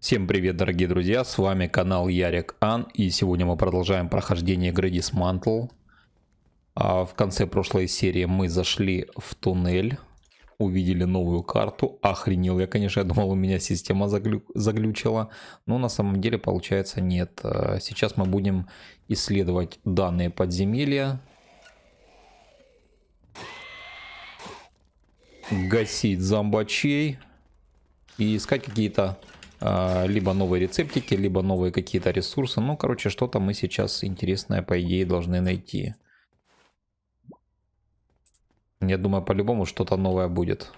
Всем привет, дорогие друзья, с вами канал Ярик Ан, и сегодня мы продолжаем прохождение игры Dismantle. А в конце прошлой серии мы зашли в туннель, увидели новую карту, охренел я, конечно, я думал, у меня система заглю... заглючила, но на самом деле, получается, нет. А, сейчас мы будем исследовать данные подземелья, гасить зомбачей и искать какие-то а, либо новые рецептики, либо новые какие-то ресурсы. Ну, короче, что-то мы сейчас интересное, по идее, должны найти. Я думаю, по-любому что-то новое будет.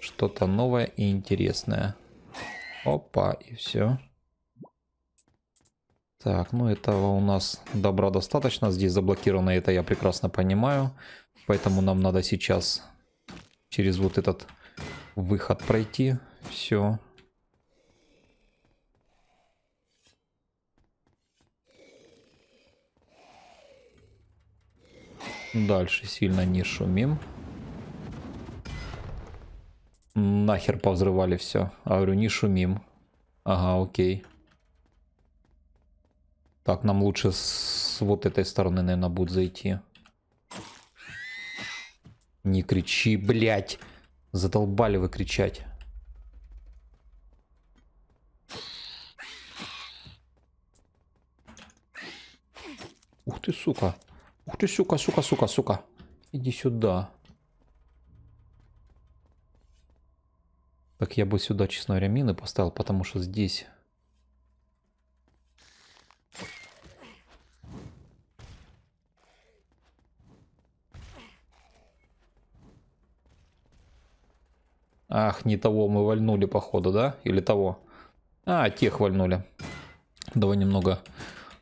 Что-то новое и интересное. Опа, и все. Так, ну этого у нас добра достаточно. Здесь заблокировано, это я прекрасно понимаю. Поэтому нам надо сейчас через вот этот выход пройти. Все. Дальше сильно не шумим. Нахер повзрывали все. А говорю, не шумим. Ага, окей. Так, нам лучше с вот этой стороны, наверное, будет зайти. Не кричи, блядь. Задолбали вы кричать. Ух ты, сука. Ух ты, сука, сука, сука, сука. Иди сюда. Так я бы сюда, честно говоря, мины поставил, потому что здесь... Ах, не того мы вальнули, походу, да? Или того? А, тех вальнули. Давай немного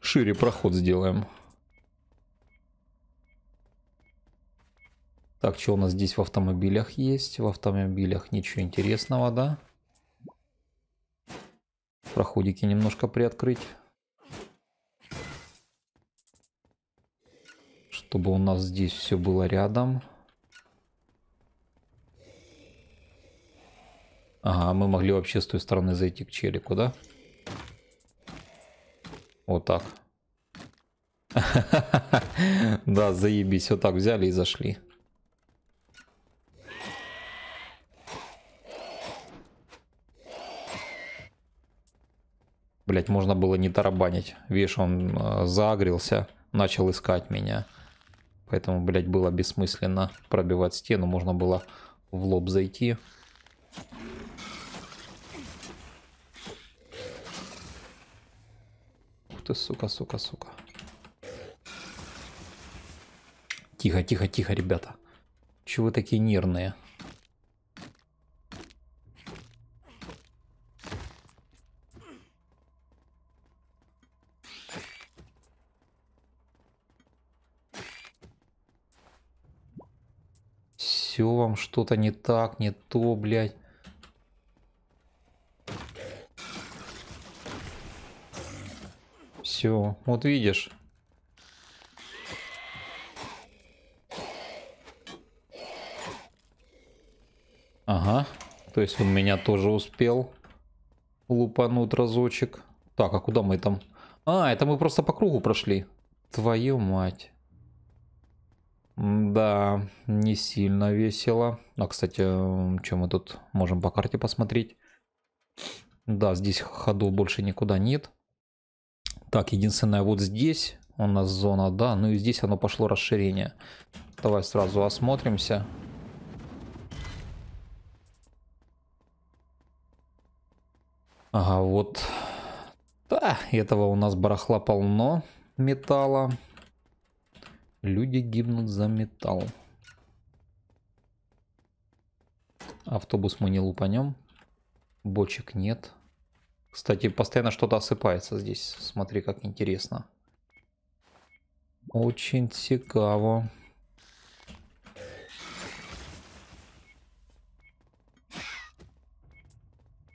шире проход сделаем. Так, что у нас здесь в автомобилях есть? В автомобилях ничего интересного, да? Проходики немножко приоткрыть. Чтобы у нас здесь все было рядом. Ага, мы могли вообще с той стороны зайти к челику, да? Вот так. Да, заебись. Вот так взяли и зашли. Блять, можно было не тарабанить. Видишь, он э, загрелся, начал искать меня. Поэтому, блять, было бессмысленно пробивать стену. Можно было в лоб зайти. Ух ты, сука, сука, сука. Тихо, тихо, тихо, ребята. Чего вы такие нервные? все вам что-то не так, не то, блядь. Все, вот видишь. Ага, то есть он меня тоже успел лупануть разочек. Так, а куда мы там? А, это мы просто по кругу прошли. Твою мать. Да, не сильно весело. А, кстати, чем мы тут можем по карте посмотреть? Да, здесь ходов больше никуда нет. Так, единственное, вот здесь у нас зона, да. Ну и здесь оно пошло расширение. Давай сразу осмотримся. Ага, вот. Да, этого у нас барахла полно металла. Люди гибнут за металл. Автобус мы не лупанем. Бочек нет. Кстати, постоянно что-то осыпается здесь. Смотри, как интересно. Очень цикаво.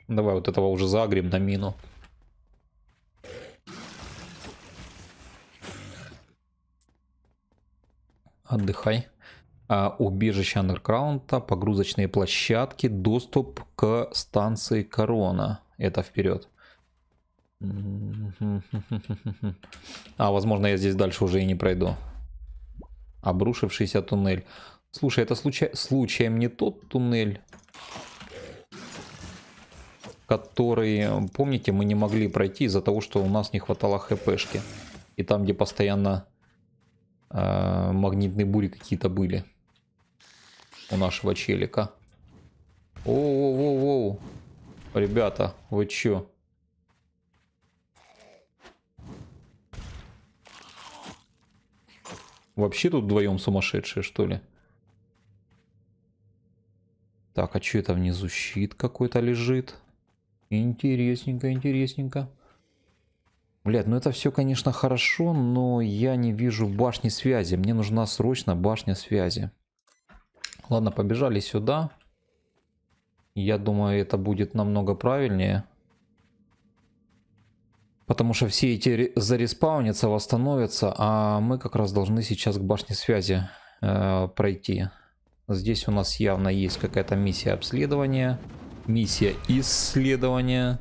Давай вот этого уже загреб на мину. отдыхай. А убежище андерграунда, погрузочные площадки, доступ к станции Корона. Это вперед. А, возможно, я здесь дальше уже и не пройду. Обрушившийся туннель. Слушай, это случай... случаем не тот туннель, который, помните, мы не могли пройти из-за того, что у нас не хватало хпшки. И там, где постоянно а, магнитные бури какие-то были у нашего челика. О, воу воу воу Ребята, вы чё? Вообще тут вдвоем сумасшедшие, что ли? Так, а чё это внизу? Щит какой-то лежит. Интересненько, интересненько. Блядь, ну это все, конечно, хорошо, но я не вижу башни связи. Мне нужна срочно башня связи. Ладно, побежали сюда. Я думаю, это будет намного правильнее. Потому что все эти зареспаунятся, восстановятся, а мы как раз должны сейчас к башне связи э, пройти. Здесь у нас явно есть какая-то миссия обследования, миссия исследования.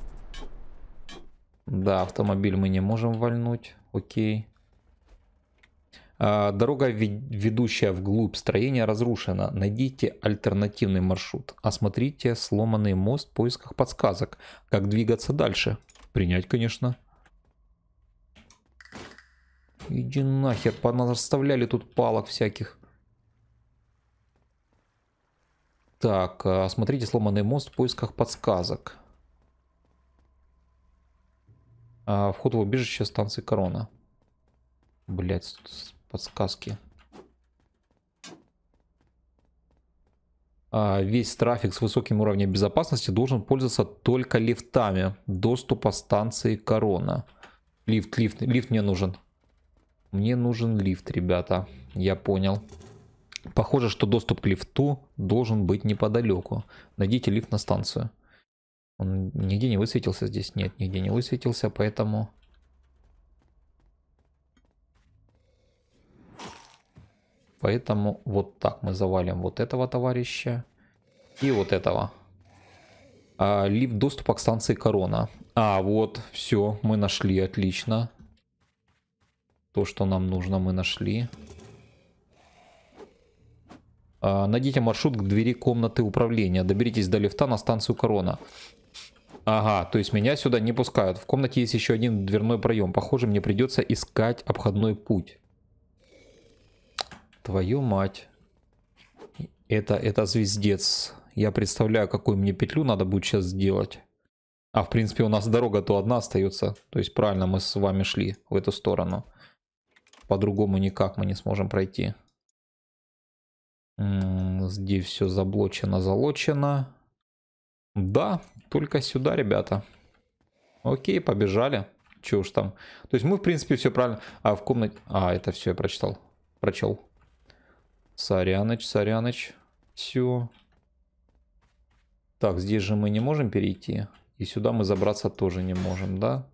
Да, автомобиль мы не можем вальнуть. Окей. А, дорога, ведущая вглубь строения, разрушена. Найдите альтернативный маршрут. Осмотрите сломанный мост в поисках подсказок. Как двигаться дальше? Принять, конечно. Иди нахер, расставляли тут палок всяких. Так, а, осмотрите сломанный мост в поисках подсказок. А, вход в убежище станции Корона. Блять, подсказки. А, весь трафик с высоким уровнем безопасности должен пользоваться только лифтами доступа станции Корона. Лифт, лифт, лифт мне нужен. Мне нужен лифт, ребята. Я понял. Похоже, что доступ к лифту должен быть неподалеку. Найдите лифт на станцию. Он нигде не высветился, здесь нет, нигде не высветился, поэтому... Поэтому вот так мы завалим вот этого товарища и вот этого. А, лифт доступа к станции Корона. А, вот, все, мы нашли, отлично. То, что нам нужно, мы нашли. А, найдите маршрут к двери комнаты управления. Доберитесь до лифта на станцию Корона. Ага, то есть меня сюда не пускают. В комнате есть еще один дверной проем. Похоже, мне придется искать обходной путь. Твою мать. Это, это звездец. Я представляю, какую мне петлю надо будет сейчас сделать. А, в принципе, у нас дорога то одна остается. То есть, правильно, мы с вами шли в эту сторону. По-другому никак мы не сможем пройти. Здесь все заблочено, залочено. Да, только сюда, ребята. Окей, побежали. Че уж там. То есть мы, в принципе, все правильно. А, в комнате... А, это все я прочитал. Прочел. Соряныч, соряныч. Все. Так, здесь же мы не можем перейти. И сюда мы забраться тоже не можем, да?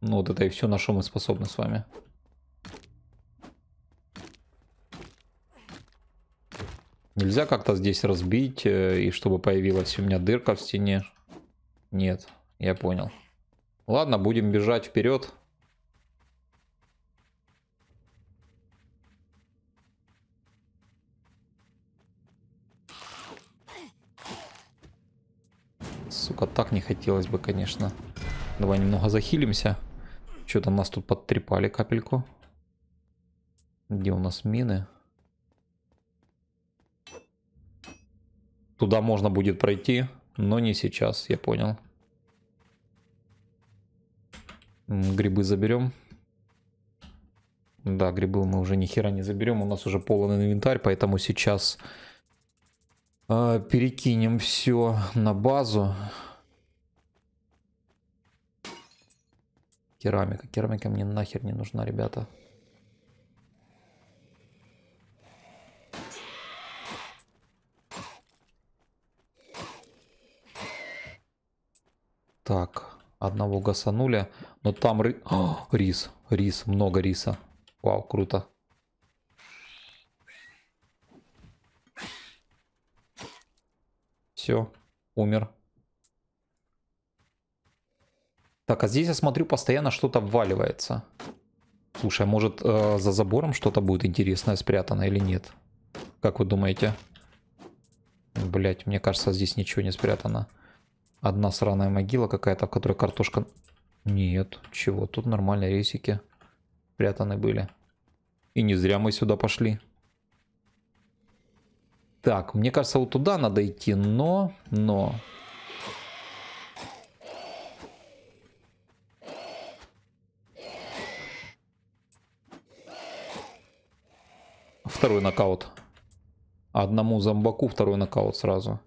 Ну вот это и все, на что мы способны с вами. Нельзя как-то здесь разбить, э, и чтобы появилась у меня дырка в стене. Нет, я понял. Ладно, будем бежать вперед. Сука, так не хотелось бы, конечно. Давай немного захилимся. Что-то нас тут подтрепали капельку. Где у нас мины? Туда можно будет пройти, но не сейчас, я понял. Грибы заберем. Да, грибы мы уже ни хера не заберем. У нас уже полон инвентарь, поэтому сейчас э, перекинем все на базу. Керамика. Керамика мне нахер не нужна, ребята. Так, одного гасанули. Но там ры... О, рис. Рис, много риса. Вау, круто. Все, умер. Так, а здесь я смотрю, постоянно что-то обваливается. Слушай, а может э, за забором что-то будет интересное спрятано или нет? Как вы думаете? Блять, мне кажется, здесь ничего не спрятано. Одна сраная могила какая-то, в которой картошка... Нет, чего, тут нормальные ресики спрятаны были. И не зря мы сюда пошли. Так, мне кажется, вот туда надо идти, но... Но... Второй нокаут. Одному зомбаку второй нокаут сразу.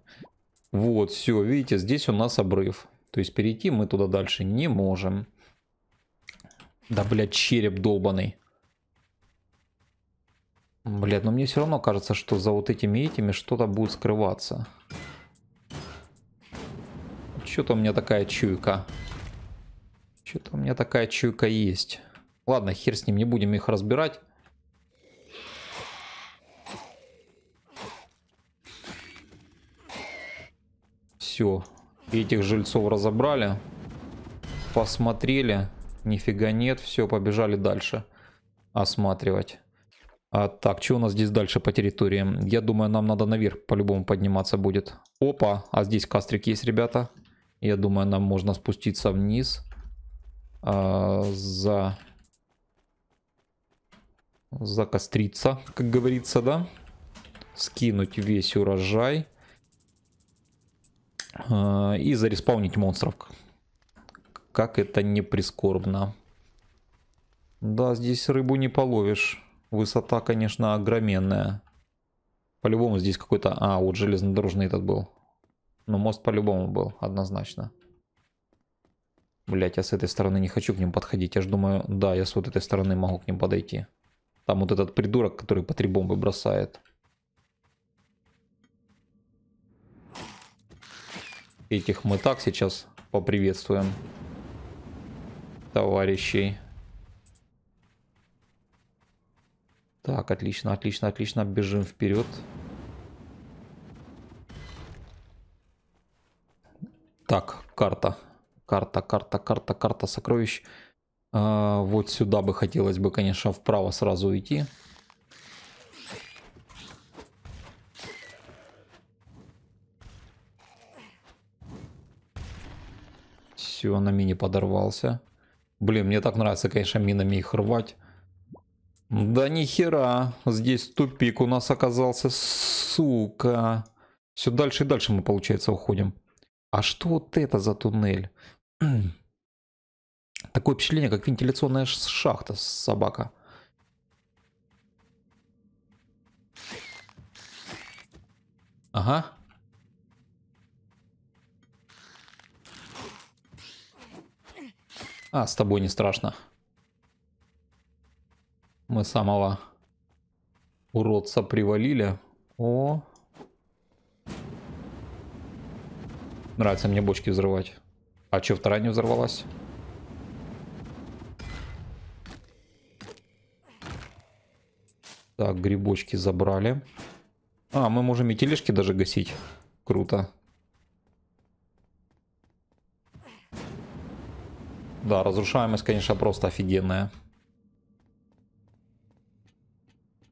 Вот, все, видите, здесь у нас обрыв. То есть перейти мы туда дальше не можем. Да, блядь, череп долбанный. Блядь, но мне все равно кажется, что за вот этими этими что-то будет скрываться. Что-то у меня такая чуйка. Что-то у меня такая чуйка есть. Ладно, хер с ним, не будем их разбирать. все. Этих жильцов разобрали. Посмотрели. Нифига нет. Все, побежали дальше. Осматривать. А, так, что у нас здесь дальше по территории? Я думаю, нам надо наверх по-любому подниматься будет. Опа, а здесь кастрик есть, ребята. Я думаю, нам можно спуститься вниз. А, за... Закостриться, как говорится, да? Скинуть весь урожай. Э, и зареспаунить монстров. Как это не прискорбно. Да, здесь рыбу не половишь. Высота, конечно, огроменная. По-любому здесь какой-то... А, вот железнодорожный этот был. Ну, мост по-любому был, однозначно. Блять, я с этой стороны не хочу к ним подходить. Я же думаю, да, я с вот этой стороны могу к ним подойти. Там вот этот придурок, который по три бомбы бросает. Этих мы так сейчас поприветствуем. Товарищей. Так, отлично, отлично, отлично. Бежим вперед. Так, карта. Карта, карта, карта, карта сокровищ. А, вот сюда бы хотелось бы, конечно, вправо сразу идти. Все, на мине подорвался. Блин, мне так нравится, конечно, минами их рвать. Да нихера, здесь тупик у нас оказался, сука. Все дальше и дальше мы, получается, уходим. А что вот это за туннель? Такое впечатление, как вентиляционная шахта, собака. Ага. А, с тобой не страшно. Мы самого уродца привалили. О. Нравится мне бочки взрывать. А что, вторая не взорвалась? Так, грибочки забрали. А, мы можем и тележки даже гасить. Круто. Да, разрушаемость, конечно, просто офигенная.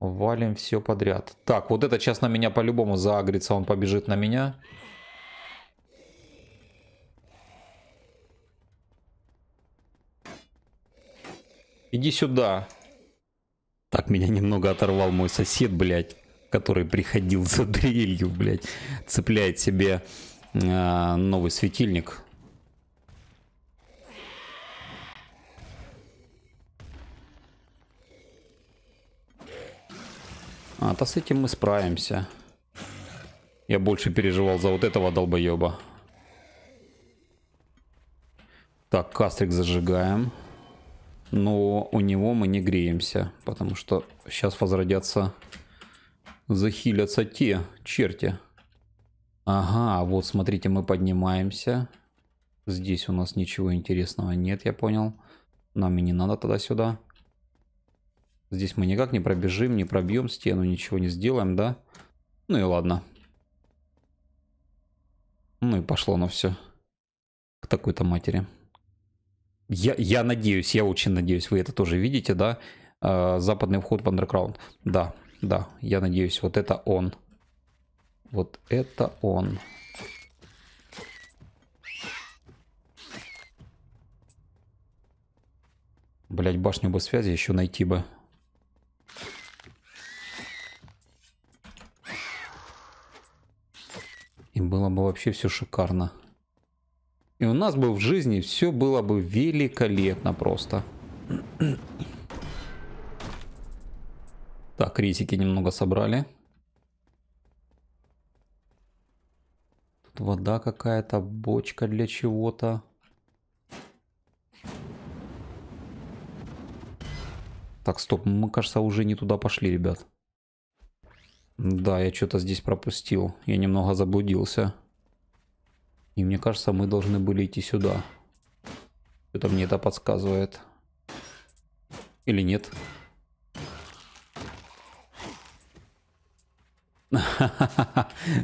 Валим все подряд. Так, вот это сейчас на меня по-любому заагрится, он побежит на меня. Иди сюда. Так, меня немного оторвал мой сосед, блядь, который приходил за дрелью, блядь, цепляет себе э, новый светильник А, то с этим мы справимся. Я больше переживал за вот этого долбоеба. Так, кастрик зажигаем. Но у него мы не греемся, потому что сейчас возродятся, захилятся те черти. Ага, вот смотрите, мы поднимаемся. Здесь у нас ничего интересного нет, я понял. Нам и не надо тогда сюда. Здесь мы никак не пробежим, не пробьем стену, ничего не сделаем, да? Ну и ладно. Ну и пошло на все. К такой-то матери. Я, я надеюсь, я очень надеюсь, вы это тоже видите, да? А, западный вход в Underground. Да, да, я надеюсь, вот это он. Вот это он. Блять, башню бы связи еще найти бы. И было бы вообще все шикарно. И у нас бы в жизни все было бы великолепно просто. Так, критики немного собрали. Тут вода какая-то, бочка для чего-то. Так, стоп, мы, кажется, уже не туда пошли, ребят. Да, я что-то здесь пропустил. Я немного заблудился. И мне кажется, мы должны были идти сюда. Что-то мне это подсказывает. Или нет?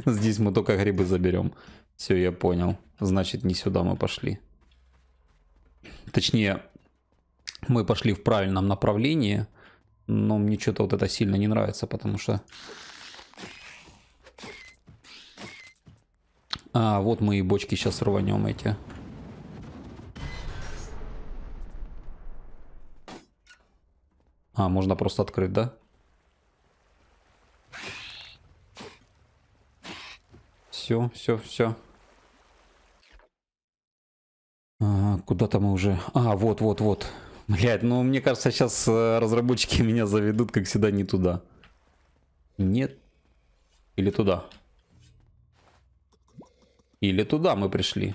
Здесь мы только грибы заберем. Все, я понял. Значит, не сюда мы пошли. Точнее, мы пошли в правильном направлении. Но мне что-то вот это сильно не нравится, потому что А, вот мы и бочки сейчас рванем эти. А, можно просто открыть, да? Все, все, все. А, Куда-то мы уже... А, вот, вот, вот. Блять, ну мне кажется, сейчас э, разработчики меня заведут, как всегда, не туда. Нет. Или туда. Или туда мы пришли.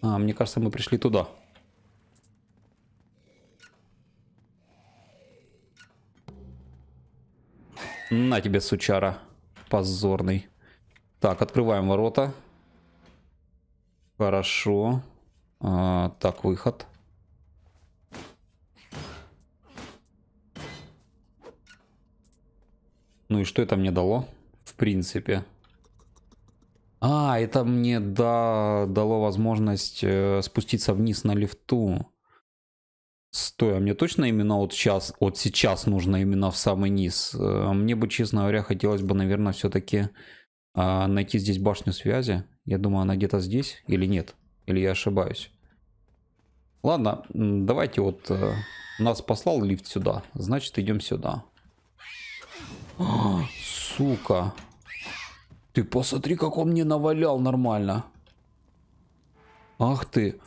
А, мне кажется, мы пришли туда. На тебе, сучара. Позорный. Так, открываем ворота. Хорошо. А, так, выход. Ну и что это мне дало? В принципе. А, это мне да, дало возможность э, спуститься вниз на лифту. Стой, а мне точно именно вот сейчас, вот сейчас нужно именно в самый низ? Э, мне бы, честно говоря, хотелось бы, наверное, все-таки а, найти здесь башню связи. Я думаю, она где-то здесь или нет? Или я ошибаюсь? Ладно, давайте вот... Э, нас послал лифт сюда, значит идем сюда. О, а, сука. Ты посмотри, как он мне навалял нормально. Ах ты.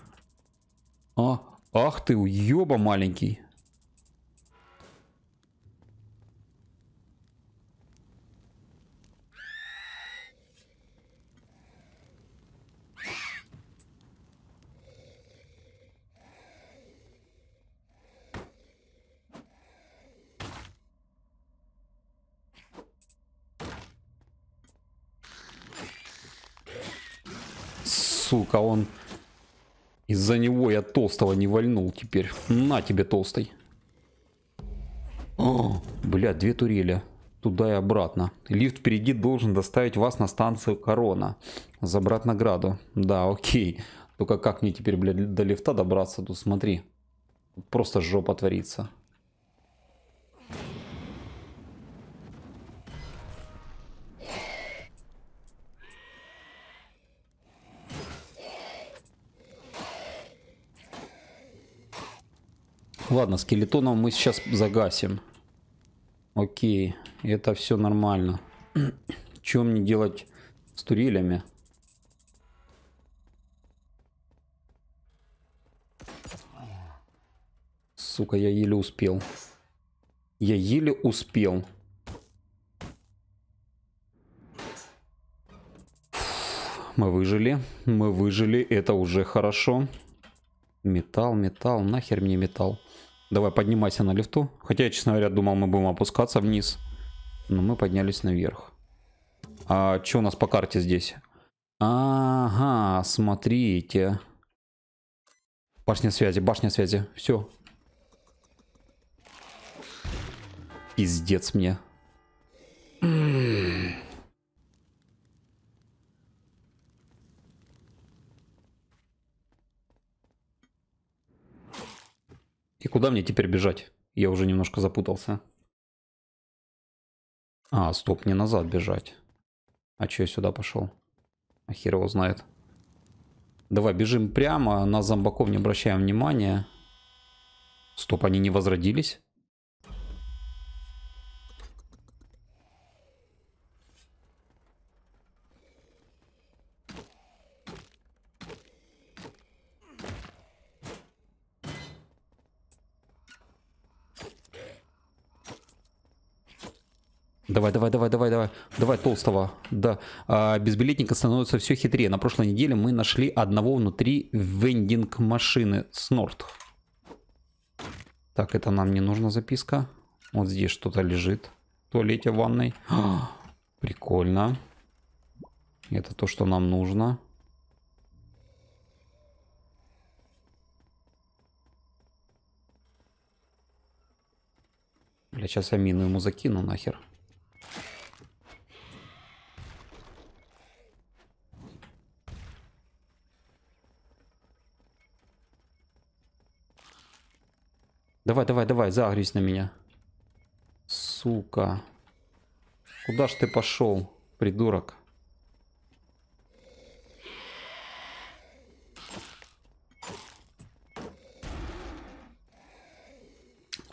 А, ах ты, ёба маленький. сука, а он... Из-за него я толстого не вальнул теперь. На тебе, толстый. О, а, бля, две турели. Туда и обратно. Лифт впереди должен доставить вас на станцию Корона. Забрать награду. Да, окей. Только как мне теперь, блядь, до лифта добраться? Тут смотри. Просто жопа творится. Ладно, скелетоном мы сейчас загасим. Окей, это все нормально. Чем мне делать с турелями? Сука, я еле успел. Я еле успел. Мы выжили. Мы выжили. Это уже хорошо. Металл, металл. Нахер мне металл. Давай, поднимайся на лифту. Хотя я, честно говоря, думал, мы будем опускаться вниз. Но мы поднялись наверх. А что у нас по карте здесь? Ага, смотрите. Башня связи, башня связи. Все. Пиздец мне. И куда мне теперь бежать? Я уже немножко запутался. А, стоп, не назад бежать. А че я сюда пошел? А хер его знает. Давай, бежим прямо, а на зомбаков не обращаем внимания. Стоп, они не возродились? Давай, давай, давай, давай, давай. Давай толстого. Да. А, безбилетника становится все хитрее. На прошлой неделе мы нашли одного внутри вендинг машины Снорт. Так, это нам не нужна записка. Вот здесь что-то лежит. В туалете, в ванной. А, прикольно. Это то, что нам нужно. Бля, сейчас амину ему закину нахер. Давай, давай, давай, загрись на меня. Сука. Куда ж ты пошел, придурок?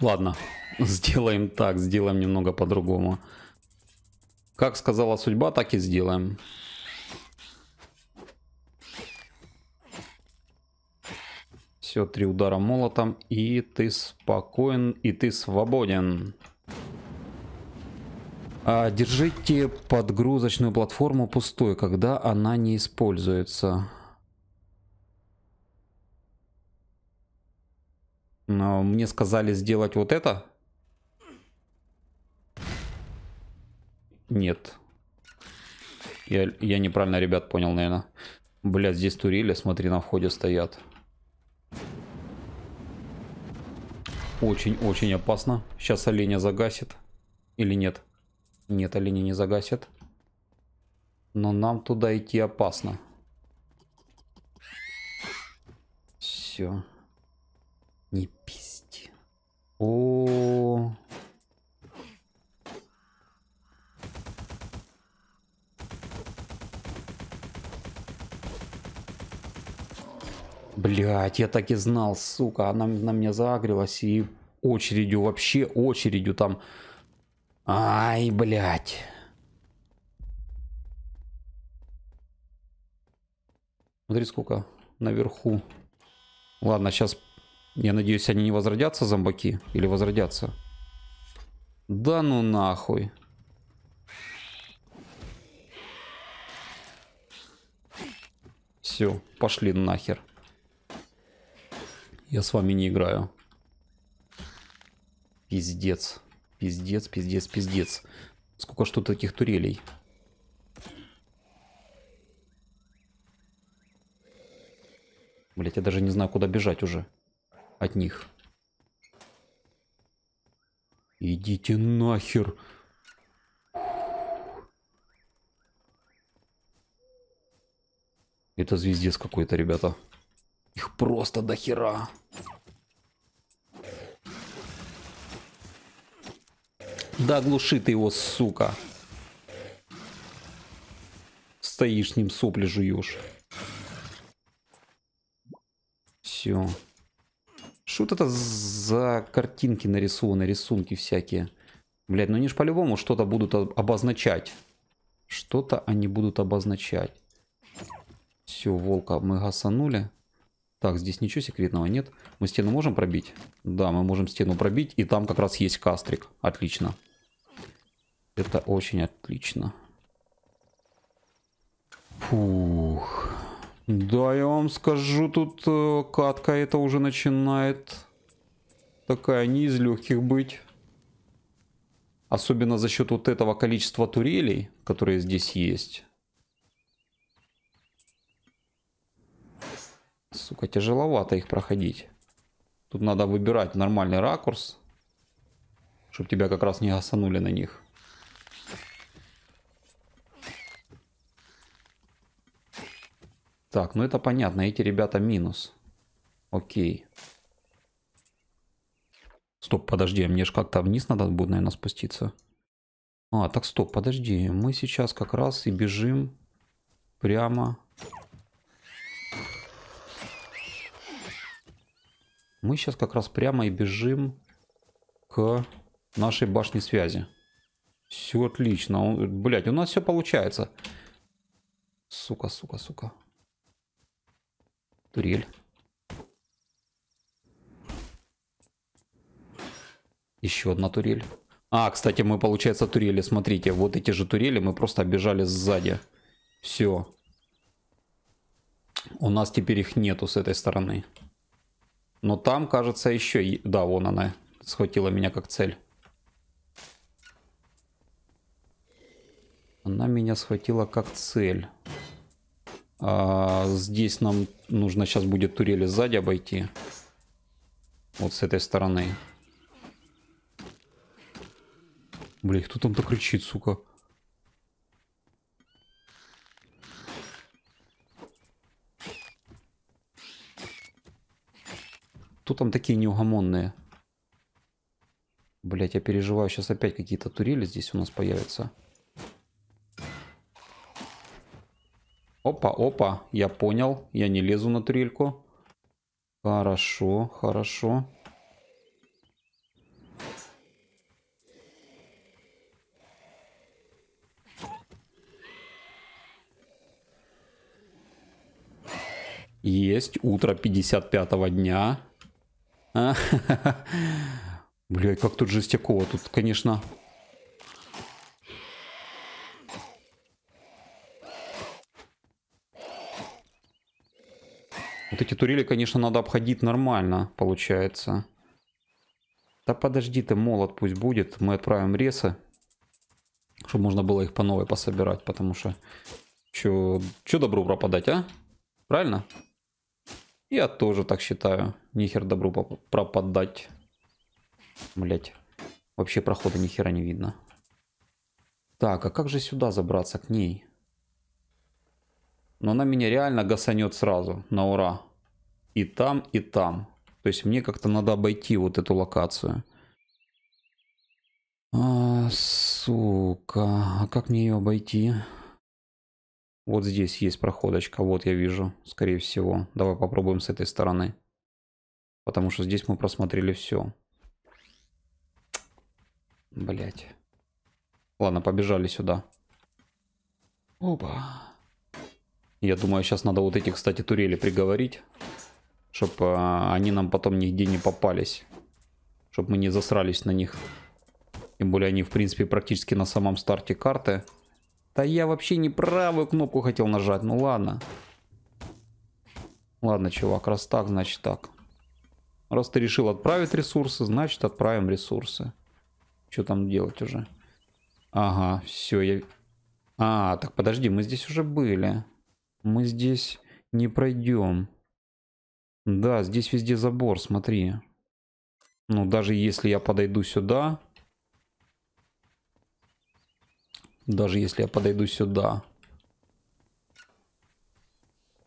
Ладно, сделаем так, сделаем немного по-другому. Как сказала судьба, так и сделаем. Все, три удара молотом, и ты спокоен, и ты свободен. А, держите подгрузочную платформу пустой, когда она не используется. Но мне сказали сделать вот это. Нет. Я, я неправильно, ребят, понял, наверное. Блядь, здесь турили, смотри, на входе стоят. Очень-очень опасно. Сейчас оленя загасит. Или нет? Нет, оленя не загасит. Но нам туда идти опасно. Все. Не пизди. О, -о, -о. Блять, я так и знал, сука, она на меня загрелась и очередью, вообще очередью там. Ай, блять. Смотри, сколько наверху. Ладно, сейчас, я надеюсь, они не возродятся, зомбаки, или возродятся. Да ну нахуй. Все, пошли нахер. Я с вами не играю. Пиздец. Пиздец, пиздец, пиздец. Сколько что таких турелей. Блять, я даже не знаю, куда бежать уже. От них. Идите нахер. Это звездец какой-то, ребята. Ребята. Их просто до хера. Да глуши ты его, сука. Стоишь с ним, сопли жуешь. Все. Что это за картинки нарисованы, рисунки всякие? Блять, ну они же по-любому что-то будут обозначать. Что-то они будут обозначать. Все, волка мы гасанули. Так, здесь ничего секретного нет. Мы стену можем пробить? Да, мы можем стену пробить. И там как раз есть кастрик. Отлично. Это очень отлично. Фух. Да, я вам скажу, тут э, катка это уже начинает такая не из легких быть. Особенно за счет вот этого количества турелей, которые здесь есть. Сука, тяжеловато их проходить. Тут надо выбирать нормальный ракурс, чтобы тебя как раз не гасанули на них. Так, ну это понятно, эти ребята минус. Окей. Стоп, подожди, а мне же как-то вниз надо будет, наверное, спуститься. А, так стоп, подожди, мы сейчас как раз и бежим прямо Мы сейчас как раз прямо и бежим к нашей башне связи. Все отлично. Он, блядь, у нас все получается. Сука, сука, сука. Турель. Еще одна турель. А, кстати, мы, получается, турели, смотрите, вот эти же турели мы просто обижали сзади. Все. У нас теперь их нету с этой стороны. Но там, кажется, еще... Да, вон она схватила меня как цель. Она меня схватила как цель. А, здесь нам нужно сейчас будет турели сзади обойти. Вот с этой стороны. Блин, кто там-то кричит, сука? Кто там такие неугомонные? Блять, я переживаю, сейчас опять какие-то турели здесь у нас появятся. Опа, опа, я понял, я не лезу на турельку. Хорошо, хорошо. Есть утро 55 дня. А? Блять, как тут жестякова. Тут, конечно... Вот эти турели, конечно, надо обходить нормально, получается. Да подожди ты, молот пусть будет. Мы отправим ресы. Чтобы можно было их по новой пособирать, потому что... че чё добро пропадать, а? Правильно? Я тоже так считаю. Нихер добру пропадать. Блять. Вообще прохода нихера не видно. Так, а как же сюда забраться к ней? Но она меня реально гасанет сразу. На ура. И там, и там. То есть мне как-то надо обойти вот эту локацию. А, сука. А как мне ее обойти? Вот здесь есть проходочка, вот я вижу, скорее всего. Давай попробуем с этой стороны. Потому что здесь мы просмотрели все. Блять. Ладно, побежали сюда. Опа. Я думаю, сейчас надо вот эти, кстати, турели приговорить. Чтобы а, они нам потом нигде не попались. Чтобы мы не засрались на них. Тем более они, в принципе, практически на самом старте карты. Да я вообще не правую кнопку хотел нажать. Ну ладно. Ладно, чувак, раз так, значит так. Раз ты решил отправить ресурсы, значит отправим ресурсы. Что там делать уже? Ага, все, я... А, так подожди, мы здесь уже были. Мы здесь не пройдем. Да, здесь везде забор, смотри. Ну, даже если я подойду сюда, Даже если я подойду сюда.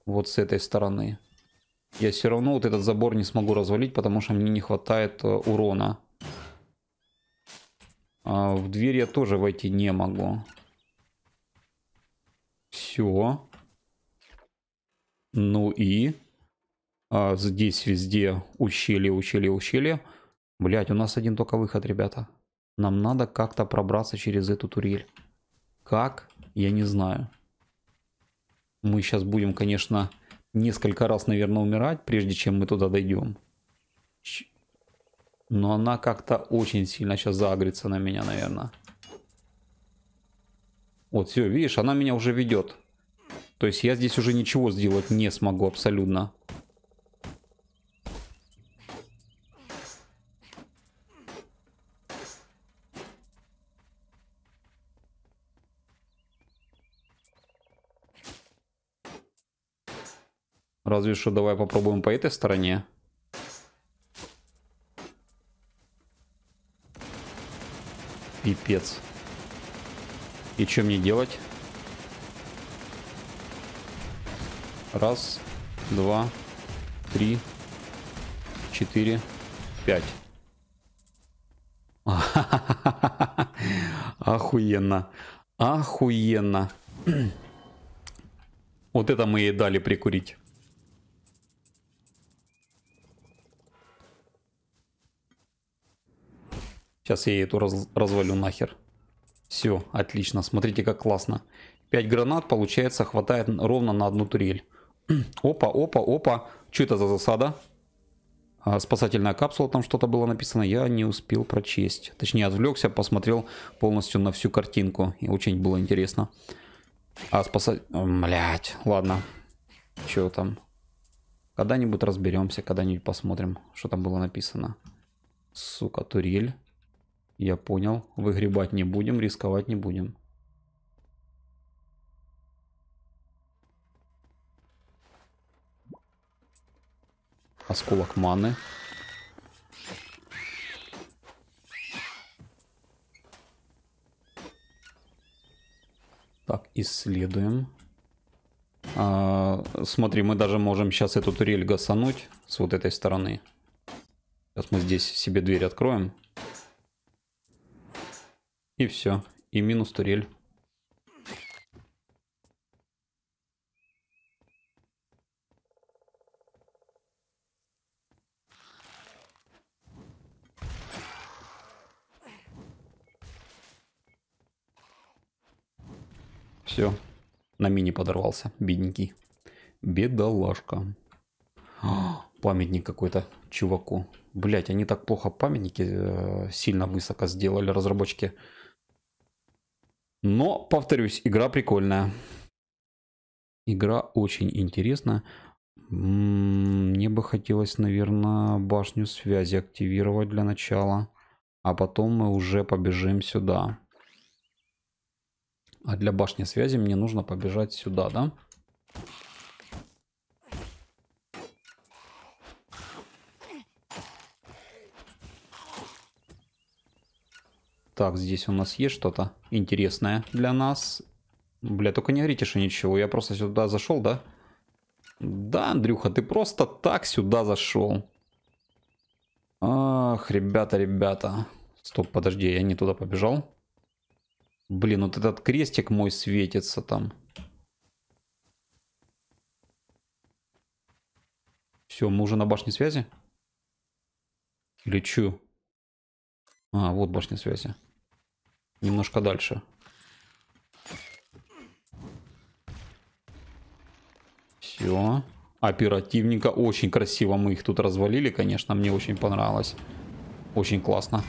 Вот с этой стороны. Я все равно вот этот забор не смогу развалить, потому что мне не хватает э, урона. А в дверь я тоже войти не могу. Все. Ну и... А здесь везде ущелье, ущелье, ущелье. Блять, у нас один только выход, ребята. Нам надо как-то пробраться через эту турель. Как? Я не знаю. Мы сейчас будем, конечно, несколько раз, наверное, умирать, прежде чем мы туда дойдем. Но она как-то очень сильно сейчас загрится на меня, наверное. Вот, все, видишь, она меня уже ведет. То есть я здесь уже ничего сделать не смогу абсолютно. Абсолютно. Разве что давай попробуем по этой стороне. Пипец. И что мне делать? Раз, два, три, четыре, пять. Охуенно. Охуенно. Вот это мы ей дали прикурить. Сейчас я эту раз, развалю нахер. Все, отлично. Смотрите, как классно. 5 гранат, получается, хватает ровно на одну турель. опа, опа, опа. Что это за засада? А, спасательная капсула, там что-то было написано. Я не успел прочесть. Точнее, отвлекся, посмотрел полностью на всю картинку. И очень было интересно. А спасать... Блять, ладно. Что там? Когда-нибудь разберемся, когда-нибудь посмотрим, что там было написано. Сука, турель. Я понял. Выгребать не будем, рисковать не будем. Осколок маны. Так, исследуем. А, смотри, мы даже можем сейчас эту турель гасануть с вот этой стороны. Сейчас мы здесь себе дверь откроем. И все. И минус турель. Все. На мини подорвался. Бедненький. Бедолашка. О, а, памятник какой-то чуваку. Блять, они так плохо памятники э, сильно высоко сделали разработчики. Но, повторюсь, игра прикольная. Игра очень интересная. Мне бы хотелось, наверное, башню связи активировать для начала. А потом мы уже побежим сюда. А для башни связи мне нужно побежать сюда, да? Так, здесь у нас есть что-то интересное для нас. Бля, только не говорите, что ничего. Я просто сюда зашел, да? Да, Андрюха, ты просто так сюда зашел. Ах, ребята, ребята. Стоп, подожди, я не туда побежал. Блин, вот этот крестик мой светится там. Все, мы уже на башне связи? Или чё? А, вот башня связи немножко дальше. Все. оперативника Очень красиво мы их тут развалили, конечно. Мне очень понравилось. Очень классно.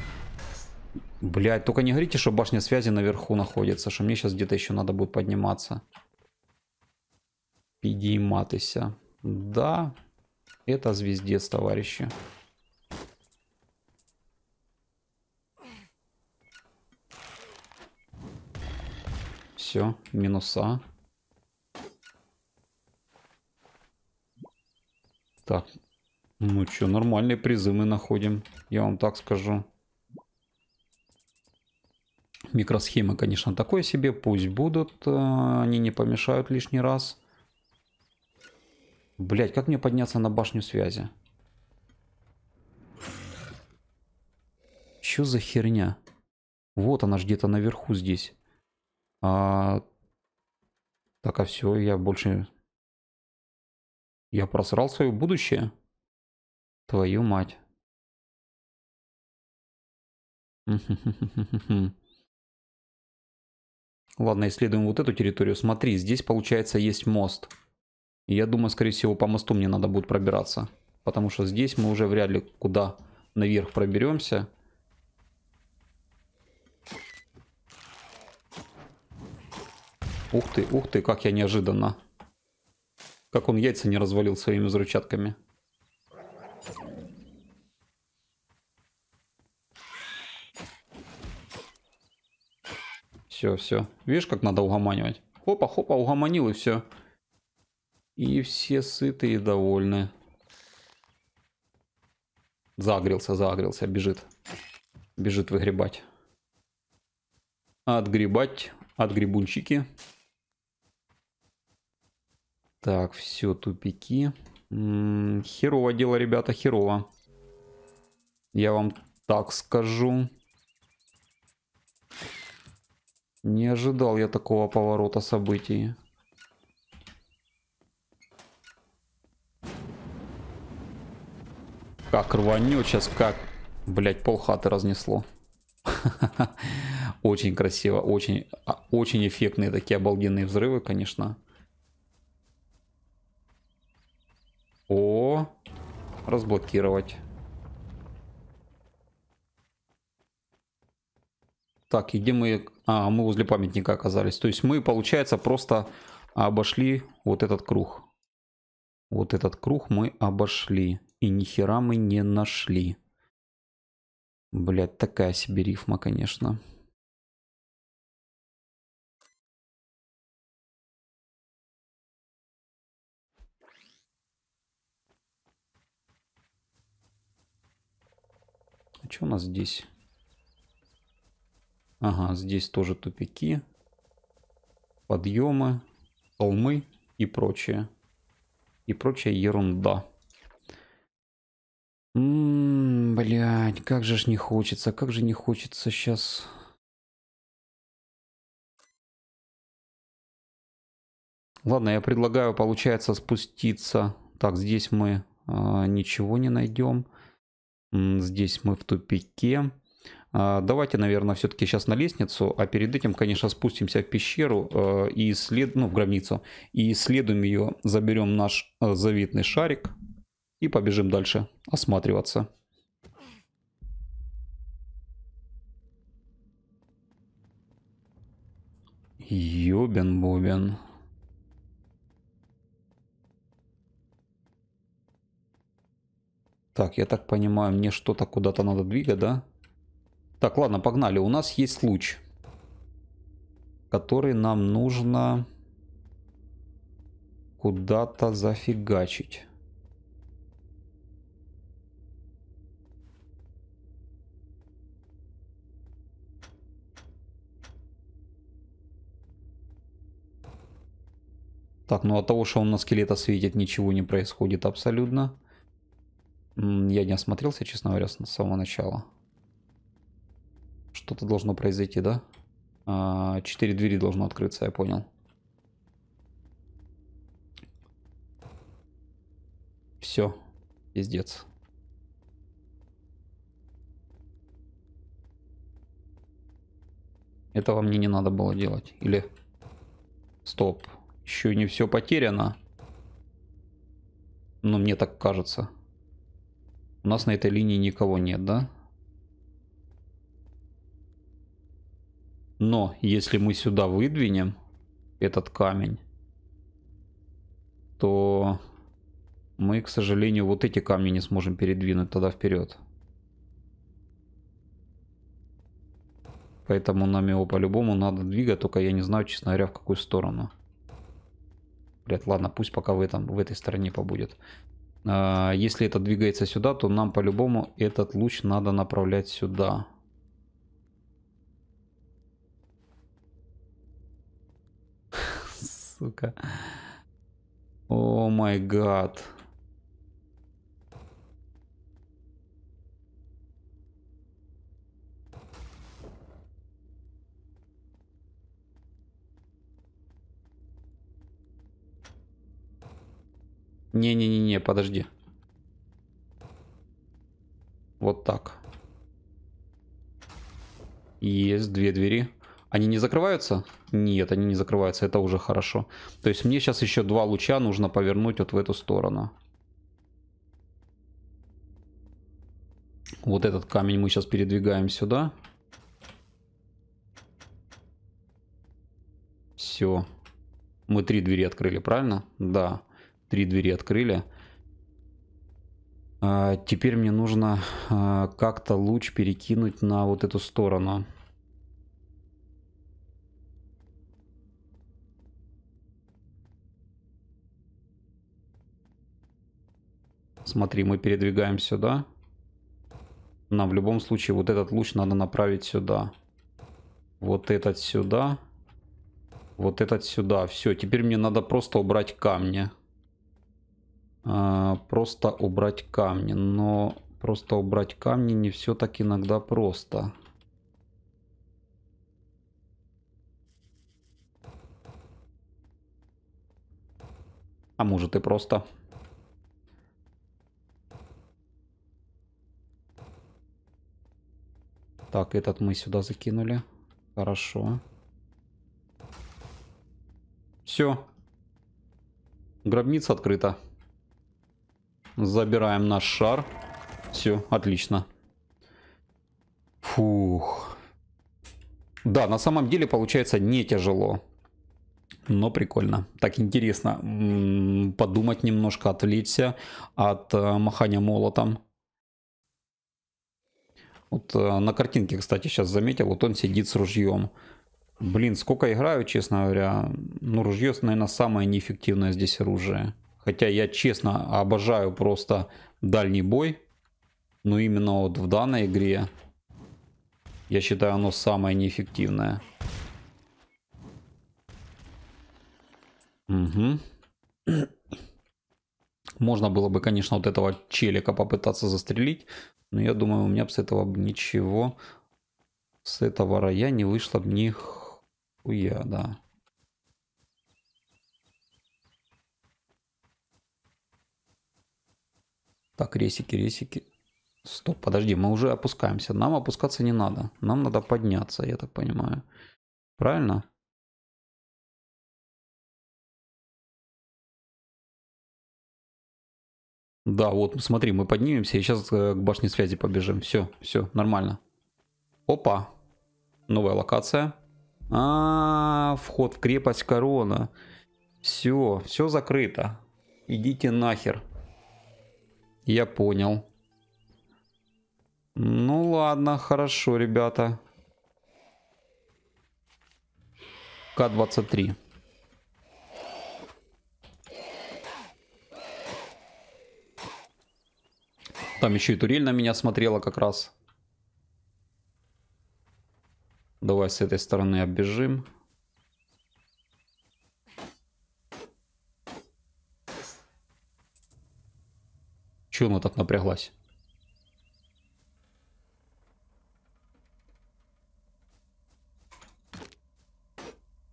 Блять, только не говорите, что башня связи наверху находится. Что мне сейчас где-то еще надо будет подниматься. матыся. Да. Это звездец, товарищи. Все, минуса. Так, ну что, нормальные призы мы находим, я вам так скажу. Микросхемы, конечно, такое себе, пусть будут, э, они не помешают лишний раз. Блять, как мне подняться на башню связи? Что за херня? Вот она ж где-то наверху здесь. А, так, а все, я больше... Я просрал свое будущее? Твою мать. Ладно, исследуем вот эту территорию. Смотри, здесь, получается, есть мост. я думаю, скорее всего, по мосту мне надо будет пробираться. Потому что здесь мы уже вряд ли куда наверх проберемся. Ух ты, ух ты, как я неожиданно. Как он яйца не развалил своими взрывчатками. Все, все. Видишь, как надо угоманивать? Хопа, хопа, угомонил и все. И все сытые и довольны. Загрелся, загрелся, бежит. Бежит выгребать. Отгребать от грибунчики. Так, все, тупики. херово дело, ребята, херово. Я вам так скажу. Не ожидал я такого поворота событий. Как рванет сейчас, как... Блять, пол полхаты разнесло. Очень красиво, очень, а, очень эффектные такие обалденные взрывы, конечно. О, разблокировать. Так, и где мы... А, мы возле памятника оказались. То есть мы, получается, просто обошли вот этот круг. Вот этот круг мы обошли. И ни хера мы не нашли. Блять, такая себе рифма, конечно. А что у нас здесь? Ага, здесь тоже тупики, подъемы, холмы и прочее. И прочая ерунда. М-м, Блять, как же ж не хочется, как же не хочется сейчас... Ладно, я предлагаю, получается, спуститься. Так, здесь мы э, ничего не найдем. Здесь мы в тупике. А, давайте, наверное, все-таки сейчас на лестницу, а перед этим, конечно, спустимся в пещеру а, и след... ну, в гробницу. И исследуем ее, заберем наш а, заветный шарик и побежим дальше осматриваться. Ёбен-бобен. Так, я так понимаю, мне что-то куда-то надо двигать, да? Так, ладно, погнали. У нас есть луч, который нам нужно куда-то зафигачить. Так, ну от того, что он на скелета светит, ничего не происходит абсолютно. Я не осмотрелся, честно говоря, с самого начала. Что-то должно произойти, да? А, четыре двери должно открыться, я понял. Все, пиздец. Этого мне не надо было делать. Или... Стоп. Еще не все потеряно. Но мне так кажется. У нас на этой линии никого нет, да? Но если мы сюда выдвинем этот камень, то мы, к сожалению, вот эти камни не сможем передвинуть тогда вперед. Поэтому нам его по-любому надо двигать, только я не знаю, честно говоря, в какую сторону. Блять, ладно, пусть пока в, этом, в этой стороне побудет. А, если это двигается сюда, то нам по-любому этот луч надо направлять сюда. Сука. О май гад. Не-не-не-не, подожди. Вот так. Есть две двери. Они не закрываются? Нет, они не закрываются, это уже хорошо. То есть мне сейчас еще два луча нужно повернуть вот в эту сторону. Вот этот камень мы сейчас передвигаем сюда. Все. Мы три двери открыли, правильно? Да. Три двери открыли. А, теперь мне нужно а, как-то луч перекинуть на вот эту сторону. Смотри, мы передвигаем сюда. Нам в любом случае вот этот луч надо направить сюда. Вот этот сюда. Вот этот сюда. Все, теперь мне надо просто убрать камни. А, просто убрать камни. Но просто убрать камни не все так иногда просто. А может и просто. Так, этот мы сюда закинули. Хорошо. Все. Гробница открыта. Забираем наш шар. Все, отлично. Фух. Да, на самом деле получается не тяжело. Но прикольно. Так интересно подумать немножко, отвлечься от э, махания молотом. Вот э, на картинке, кстати, сейчас заметил, вот он сидит с ружьем. Блин, сколько играю, честно говоря. Ну, ружье, наверное, самое неэффективное здесь оружие. Хотя я честно обожаю просто дальний бой. Но именно вот в данной игре я считаю оно самое неэффективное. Угу. Можно было бы, конечно, вот этого челика попытаться застрелить. Но я думаю, у меня бы с этого ничего... С этого рая не вышло бы ни хуя, да. Так, ресики, ресики. Стоп, подожди, мы уже опускаемся. Нам опускаться не надо. Нам надо подняться, я так понимаю. Правильно? Да, вот, смотри, мы поднимемся и сейчас э, к башне связи побежим. Все, все, нормально. Опа. Новая локация. А, -а, -а вход в крепость корона. Все, все закрыто. Идите нахер. Я понял. Ну ладно, хорошо, ребята. К-23. Там еще и турель на меня смотрела как раз. Давай с этой стороны оббежим. Чего она так напряглась?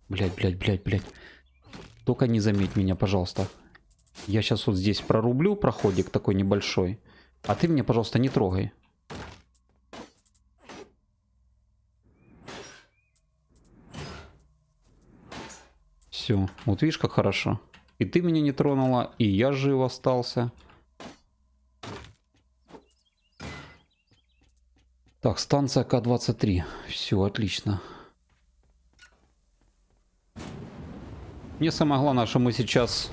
Блять, блять, блять, блять. Только не заметь меня, пожалуйста. Я сейчас вот здесь прорублю проходик такой небольшой. А ты меня, пожалуйста, не трогай. Все. Вот видишь, как хорошо. И ты меня не тронула, и я жив остался. Так, станция К-23. Все, отлично. Не самое главное, что мы сейчас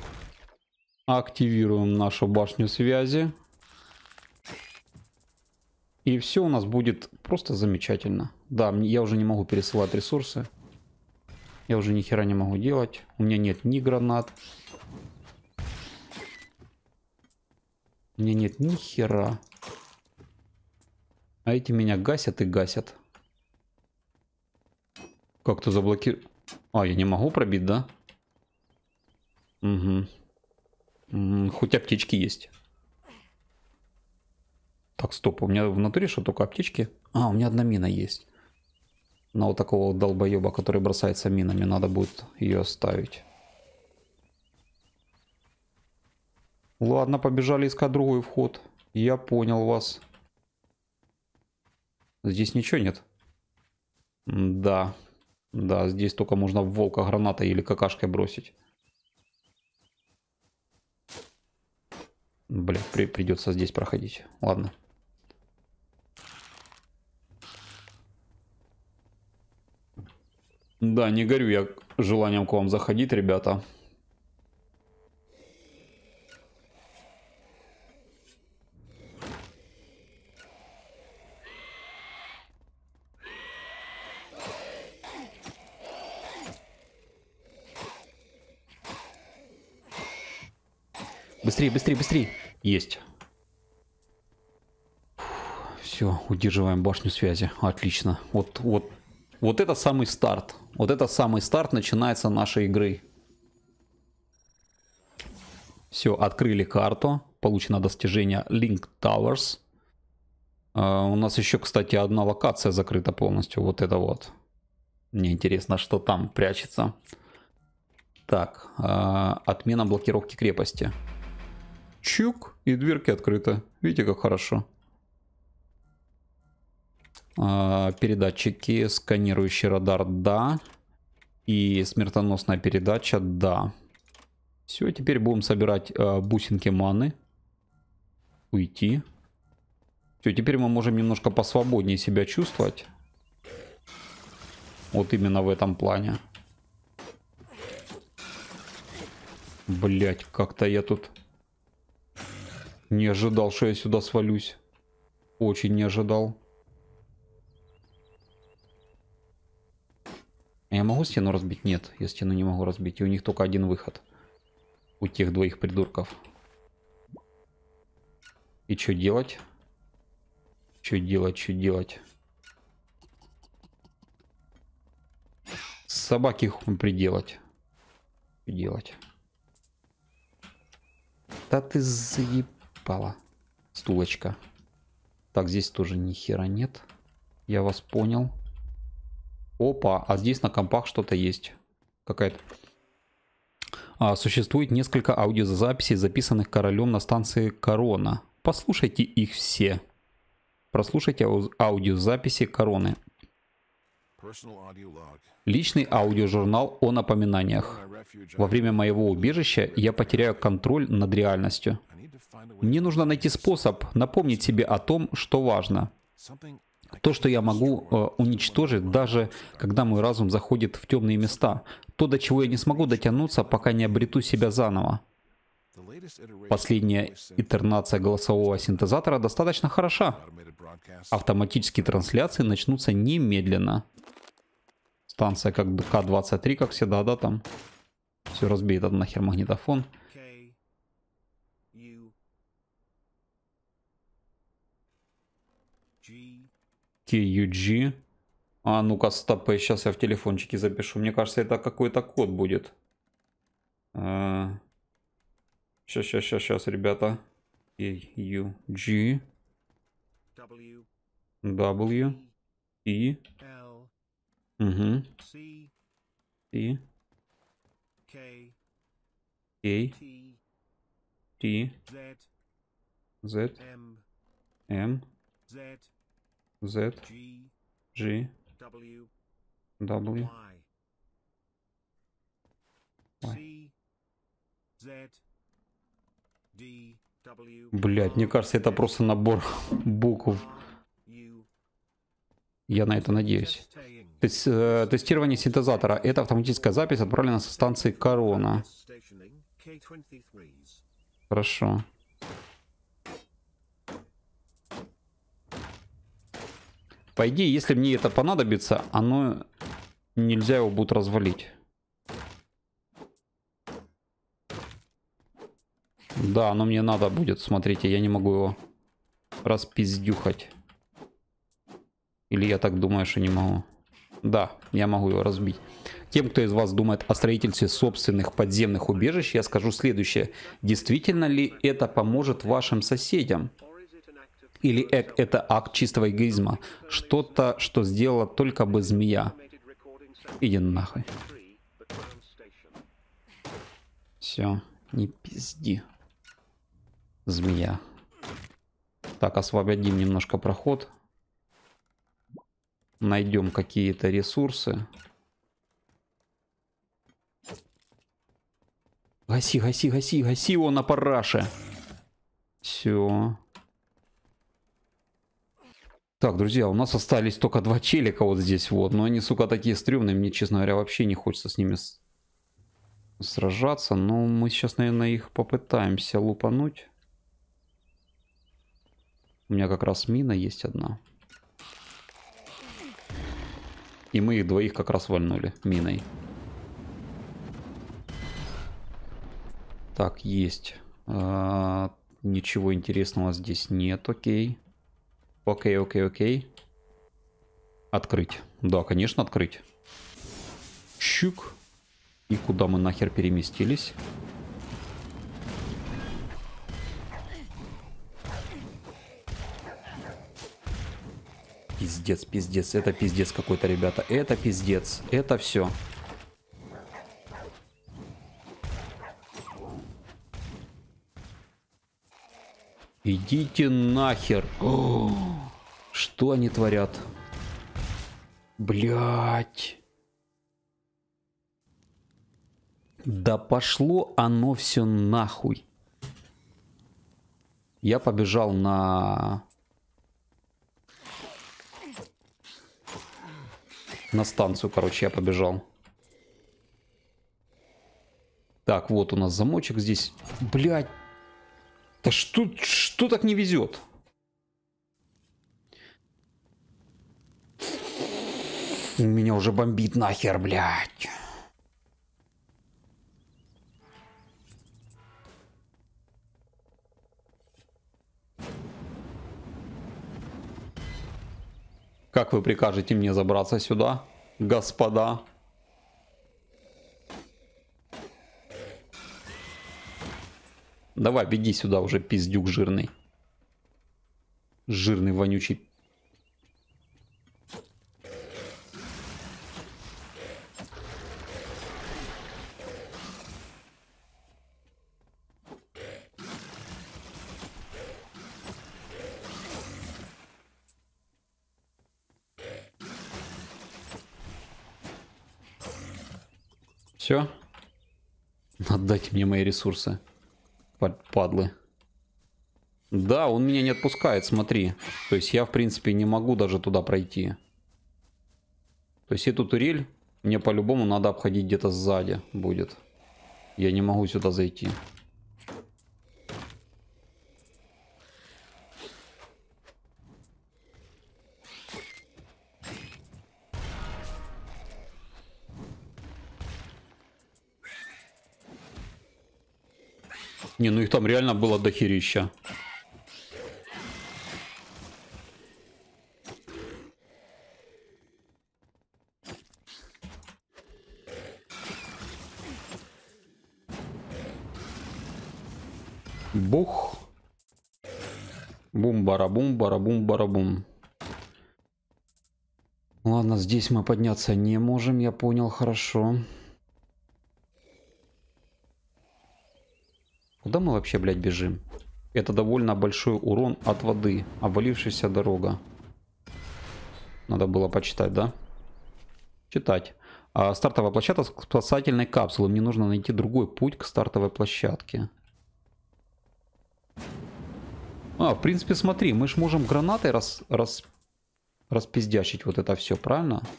активируем нашу башню связи. И все у нас будет просто замечательно. Да, я уже не могу пересылать ресурсы. Я уже ни хера не могу делать. У меня нет ни гранат. У меня нет ни хера. А эти меня гасят и гасят. Как-то заблокировать. А, я не могу пробить, да? Угу. хоть аптечки есть. Так, стоп, у меня в натуре что, только аптечки? А, у меня одна мина есть. На вот такого вот долбоеба, который бросается минами, надо будет ее оставить. Ладно, побежали искать другой вход. Я понял вас. Здесь ничего нет. Да. Да, здесь только можно в волка гранатой или какашкой бросить. Блин, при придется здесь проходить. Ладно. Да, не горю я желанием к вам заходить, ребята. быстрее, быстрее, быстрее. Есть. Все, удерживаем башню связи. Отлично. Вот, вот, вот это самый старт. Вот это самый старт начинается нашей игры. Все, открыли карту. Получено достижение Link Towers. А, у нас еще, кстати, одна локация закрыта полностью. Вот это вот. Мне интересно, что там прячется. Так, а, отмена блокировки крепости. Чук, и дверки открыты. Видите, как хорошо. А, передатчики, сканирующий радар, да. И смертоносная передача, да. Все, теперь будем собирать э, бусинки маны. Уйти. Все, теперь мы можем немножко посвободнее себя чувствовать. Вот именно в этом плане. Блять, как-то я тут не ожидал, что я сюда свалюсь. Очень не ожидал. Я могу стену разбить? Нет, я стену не могу разбить. И у них только один выход. У тех двоих придурков. И что делать? Что делать, что делать? Собаки хуй приделать. Что делать? Да ты заеб шпала. Стулочка. Так, здесь тоже ни хера нет. Я вас понял. Опа, а здесь на компах что-то есть. Какая-то... А, существует несколько аудиозаписей, записанных королем на станции Корона. Послушайте их все. Прослушайте ауз... аудиозаписи Короны. Личный аудиожурнал о напоминаниях. Во время моего убежища я потеряю контроль над реальностью. Мне нужно найти способ напомнить себе о том, что важно. То, что я могу э, уничтожить, даже когда мой разум заходит в темные места. То, до чего я не смогу дотянуться, пока не обрету себя заново. Последняя интернация голосового синтезатора достаточно хороша. Автоматические трансляции начнутся немедленно. Станция как К-23, как всегда, да, там. Все разбит, этот нахер магнитофон. TUG. А ну-ка, стоп, сейчас я в телефончике запишу. Мне кажется, это какой-то код будет. Сейчас, а. сейчас, сейчас, сейчас, ребята. U G W W E L угу. C T K A T T Z Z M Z, G, W, Y. Z D W Блять, мне кажется, это просто набор букв. Я на это надеюсь. Э, тестирование синтезатора. Это автоматическая запись, отправлена со станции Корона. Хорошо. По идее, если мне это понадобится, оно... Нельзя его будет развалить. Да, оно мне надо будет. Смотрите, я не могу его распиздюхать. Или я так думаю, что не могу. Да, я могу его разбить. Тем, кто из вас думает о строительстве собственных подземных убежищ, я скажу следующее. Действительно ли это поможет вашим соседям? Или эк, это акт чистого эгоизма? Что-то, что сделала только бы змея. Иди нахуй. Все, не пизди. Змея. Так, освободим немножко проход. Найдем какие-то ресурсы. Гаси, гаси, гаси, гаси его на параше. Все. Так, друзья, у нас остались только два челика вот здесь вот. Но они, сука, такие стрёмные. Мне, честно говоря, вообще не хочется с ними с... сражаться. Но мы сейчас, наверное, их попытаемся лупануть. У меня как раз мина есть одна. И мы их двоих как раз вальнули миной. Так, есть. А, ничего интересного здесь нет, окей. Окей, окей, окей. Открыть. Да, конечно, открыть. Щук. И куда мы нахер переместились? Пиздец, пиздец. Это пиздец какой-то, ребята. Это пиздец. Это все. Идите нахер. О, что они творят? Блять. Да пошло оно все нахуй. Я побежал на... На станцию, короче, я побежал. Так, вот у нас замочек здесь. Блять. Да что... Что так не везет? Меня уже бомбит нахер, блядь. Как вы прикажете мне забраться сюда, господа? Давай, беги сюда уже, пиздюк жирный. Жирный, вонючий. Все? Отдайте мне мои ресурсы падлы. Да, он меня не отпускает, смотри. То есть я, в принципе, не могу даже туда пройти. То есть эту турель мне по-любому надо обходить где-то сзади будет. Я не могу сюда зайти. Не, ну их там реально было дохерища. Бух. Бум-барабум, барабум-барабум. Ладно, здесь мы подняться не можем, я понял, хорошо. Хорошо. Куда мы вообще, блядь, бежим? Это довольно большой урон от воды. Обвалившаяся дорога. Надо было почитать, да? Читать. А стартовая площадка спасательной капсулы. Мне нужно найти другой путь к стартовой площадке. А, в принципе, смотри, мы же можем гранатой рас, рас, распиздящить вот это все, правильно? Правильно?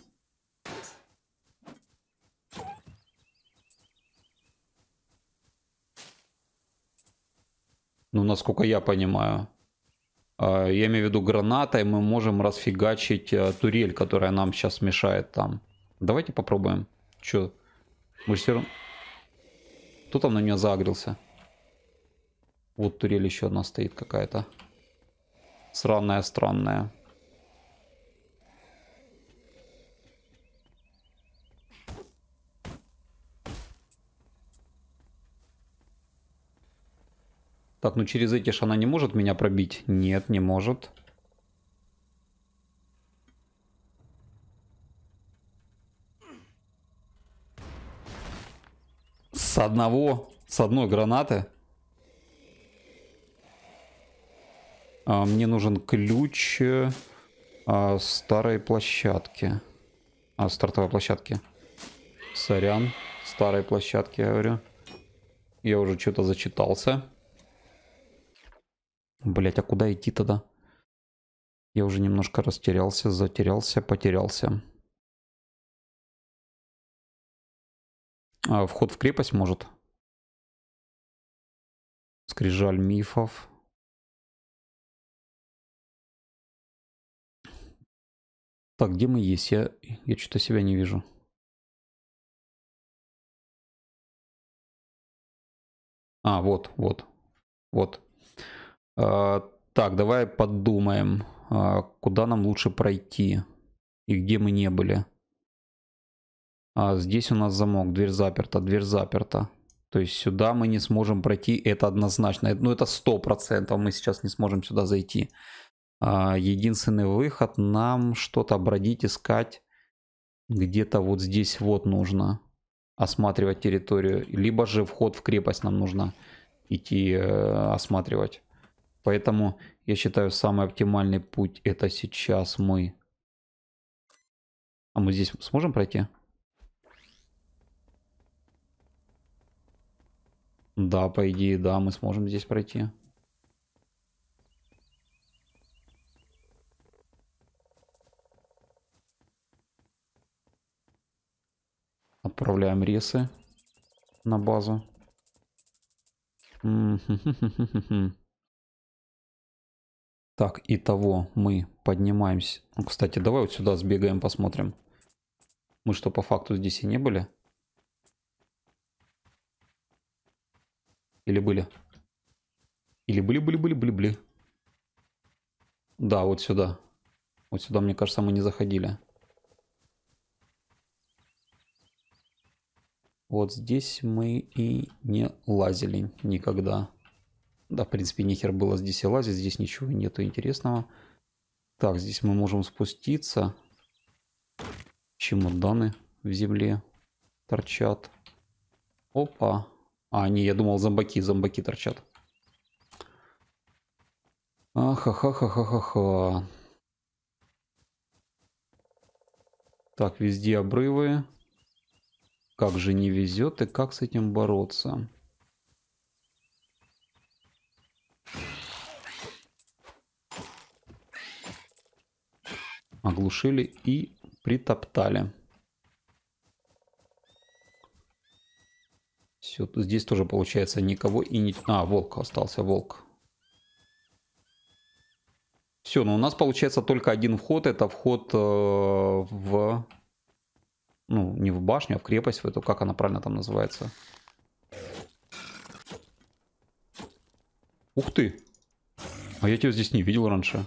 Ну, насколько я понимаю. А, я имею в виду гранатой мы можем расфигачить э, турель, которая нам сейчас мешает там. Давайте попробуем. Че? Мы все равно... Кто там на нее загрелся? Вот турель еще одна стоит какая-то. Сраная, странная. Так, ну через эти же она не может меня пробить? Нет, не может. С одного, с одной гранаты. А, мне нужен ключ э, а, старой площадки. А, стартовой площадки. Сорян, старой площадки, я говорю. Я уже что-то зачитался. Блять, а куда идти тогда? Я уже немножко растерялся, затерялся, потерялся. А, вход в крепость может. Скрижаль мифов. Так, где мы есть? Я, я что-то себя не вижу. А, вот, вот, вот. А, так, давай подумаем, а, куда нам лучше пройти и где мы не были. А здесь у нас замок, дверь заперта, дверь заперта. То есть сюда мы не сможем пройти, это однозначно. Ну это сто процентов мы сейчас не сможем сюда зайти. А, единственный выход нам что-то бродить, искать где-то вот здесь вот нужно осматривать территорию. Либо же вход в крепость нам нужно идти э, осматривать. Поэтому я считаю самый оптимальный путь это сейчас мы. А мы здесь сможем пройти? Да, по идее, да, мы сможем здесь пройти. Отправляем ресы на базу. Так, и того мы поднимаемся. Ну, кстати, давай вот сюда сбегаем, посмотрим. Мы что, по факту здесь и не были? Или были? Или были, были, были, были, были. Да, вот сюда. Вот сюда, мне кажется, мы не заходили. Вот здесь мы и не лазили никогда. Да, в принципе, нехер было здесь и лазить, здесь ничего нету интересного. Так, здесь мы можем спуститься. Чемоданы в земле торчат. Опа. А, не, я думал зомбаки, зомбаки торчат. Ахахахахаха. Так, везде обрывы. Как же не везет и как с этим бороться? оглушили и притоптали. Все, здесь тоже получается никого и не... А, волк остался, волк. Все, но ну у нас получается только один вход. Это вход э, в... Ну, не в башню, а в крепость, в эту, как она правильно там называется. Ух ты! А я тебя здесь не видел раньше.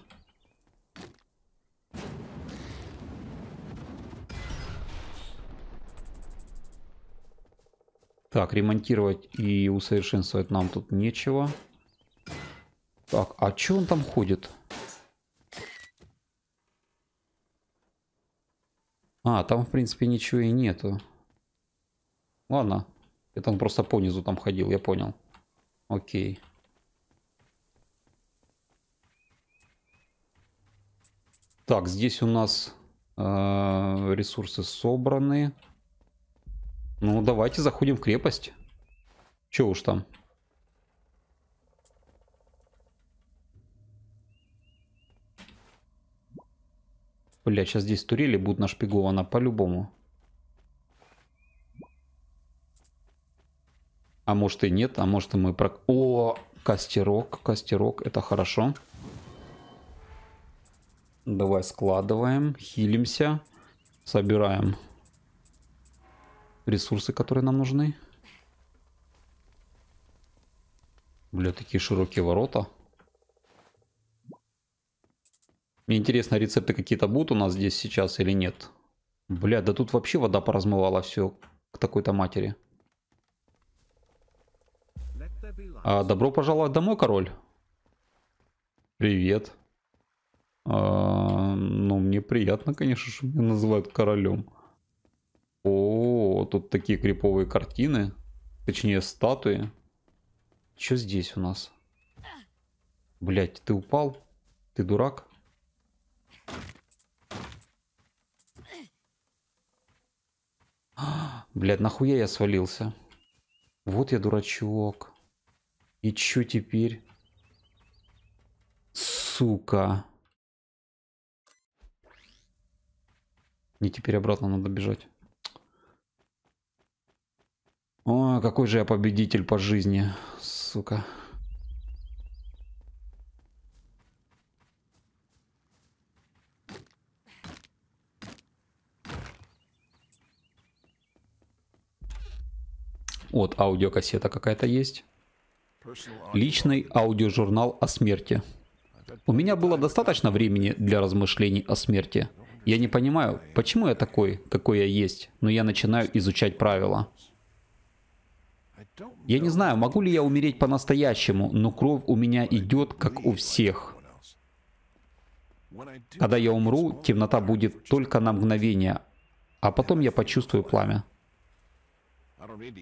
Так, ремонтировать и усовершенствовать нам тут нечего. Так, а чё он там ходит? А, там, в принципе, ничего и нету. Ладно. Это он просто по низу там ходил, я понял. Окей. Так, здесь у нас э, ресурсы собраны. Ну, давайте заходим в крепость. Че уж там. Бля, сейчас здесь турели будут нашпигованы по-любому. А может и нет, а может и мы про... О, костерок, костерок, это хорошо. Давай складываем, хилимся, собираем ресурсы, которые нам нужны. Бля, такие широкие ворота. Мне интересно, рецепты какие-то будут у нас здесь сейчас или нет? Бля, да тут вообще вода поразмывала все к такой-то матери. А, добро пожаловать домой, король. Привет. А, ну, мне приятно, конечно, что меня называют королем. О, тут такие криповые картины. Точнее, статуи. Что здесь у нас? Блять, ты упал? Ты дурак? Блять, нахуя я свалился? Вот я дурачок. И чё теперь? Сука. Не теперь обратно надо бежать. О, какой же я победитель по жизни, сука. Вот аудиокассета какая-то есть. Личный аудиожурнал о смерти. У меня было достаточно времени для размышлений о смерти. Я не понимаю, почему я такой, какой я есть, но я начинаю изучать правила. Я не знаю, могу ли я умереть по-настоящему, но кровь у меня идет, как у всех. Когда я умру, темнота будет только на мгновение, а потом я почувствую пламя.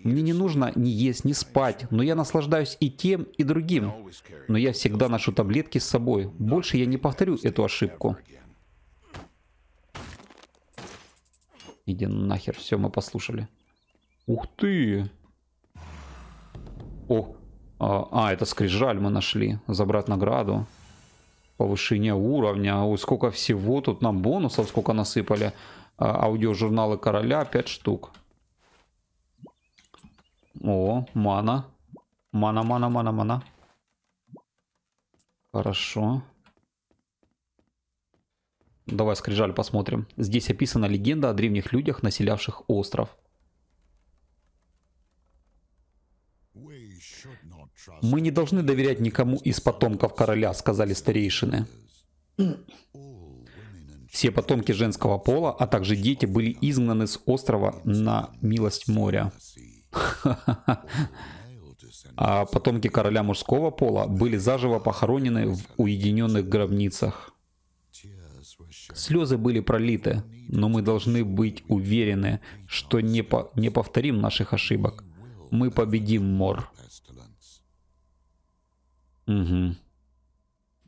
Мне не нужно ни есть, ни спать, но я наслаждаюсь и тем, и другим. Но я всегда ношу таблетки с собой. Больше я не повторю эту ошибку. Иди нахер, все, мы послушали. Ух ты! О, а, а это скрижаль мы нашли. Забрать награду. Повышение уровня. Ой, сколько всего тут нам бонусов, сколько насыпали. А, аудиожурналы короля 5 штук. О, мана. Мана, мана, мана, мана. Хорошо. Давай скрижаль посмотрим. Здесь описана легенда о древних людях, населявших остров. «Мы не должны доверять никому из потомков короля», — сказали старейшины. Все потомки женского пола, а также дети, были изгнаны с острова на милость моря. А потомки короля мужского пола были заживо похоронены в уединенных гробницах. Слезы были пролиты, но мы должны быть уверены, что не, по не повторим наших ошибок. Мы победим мор. Угу.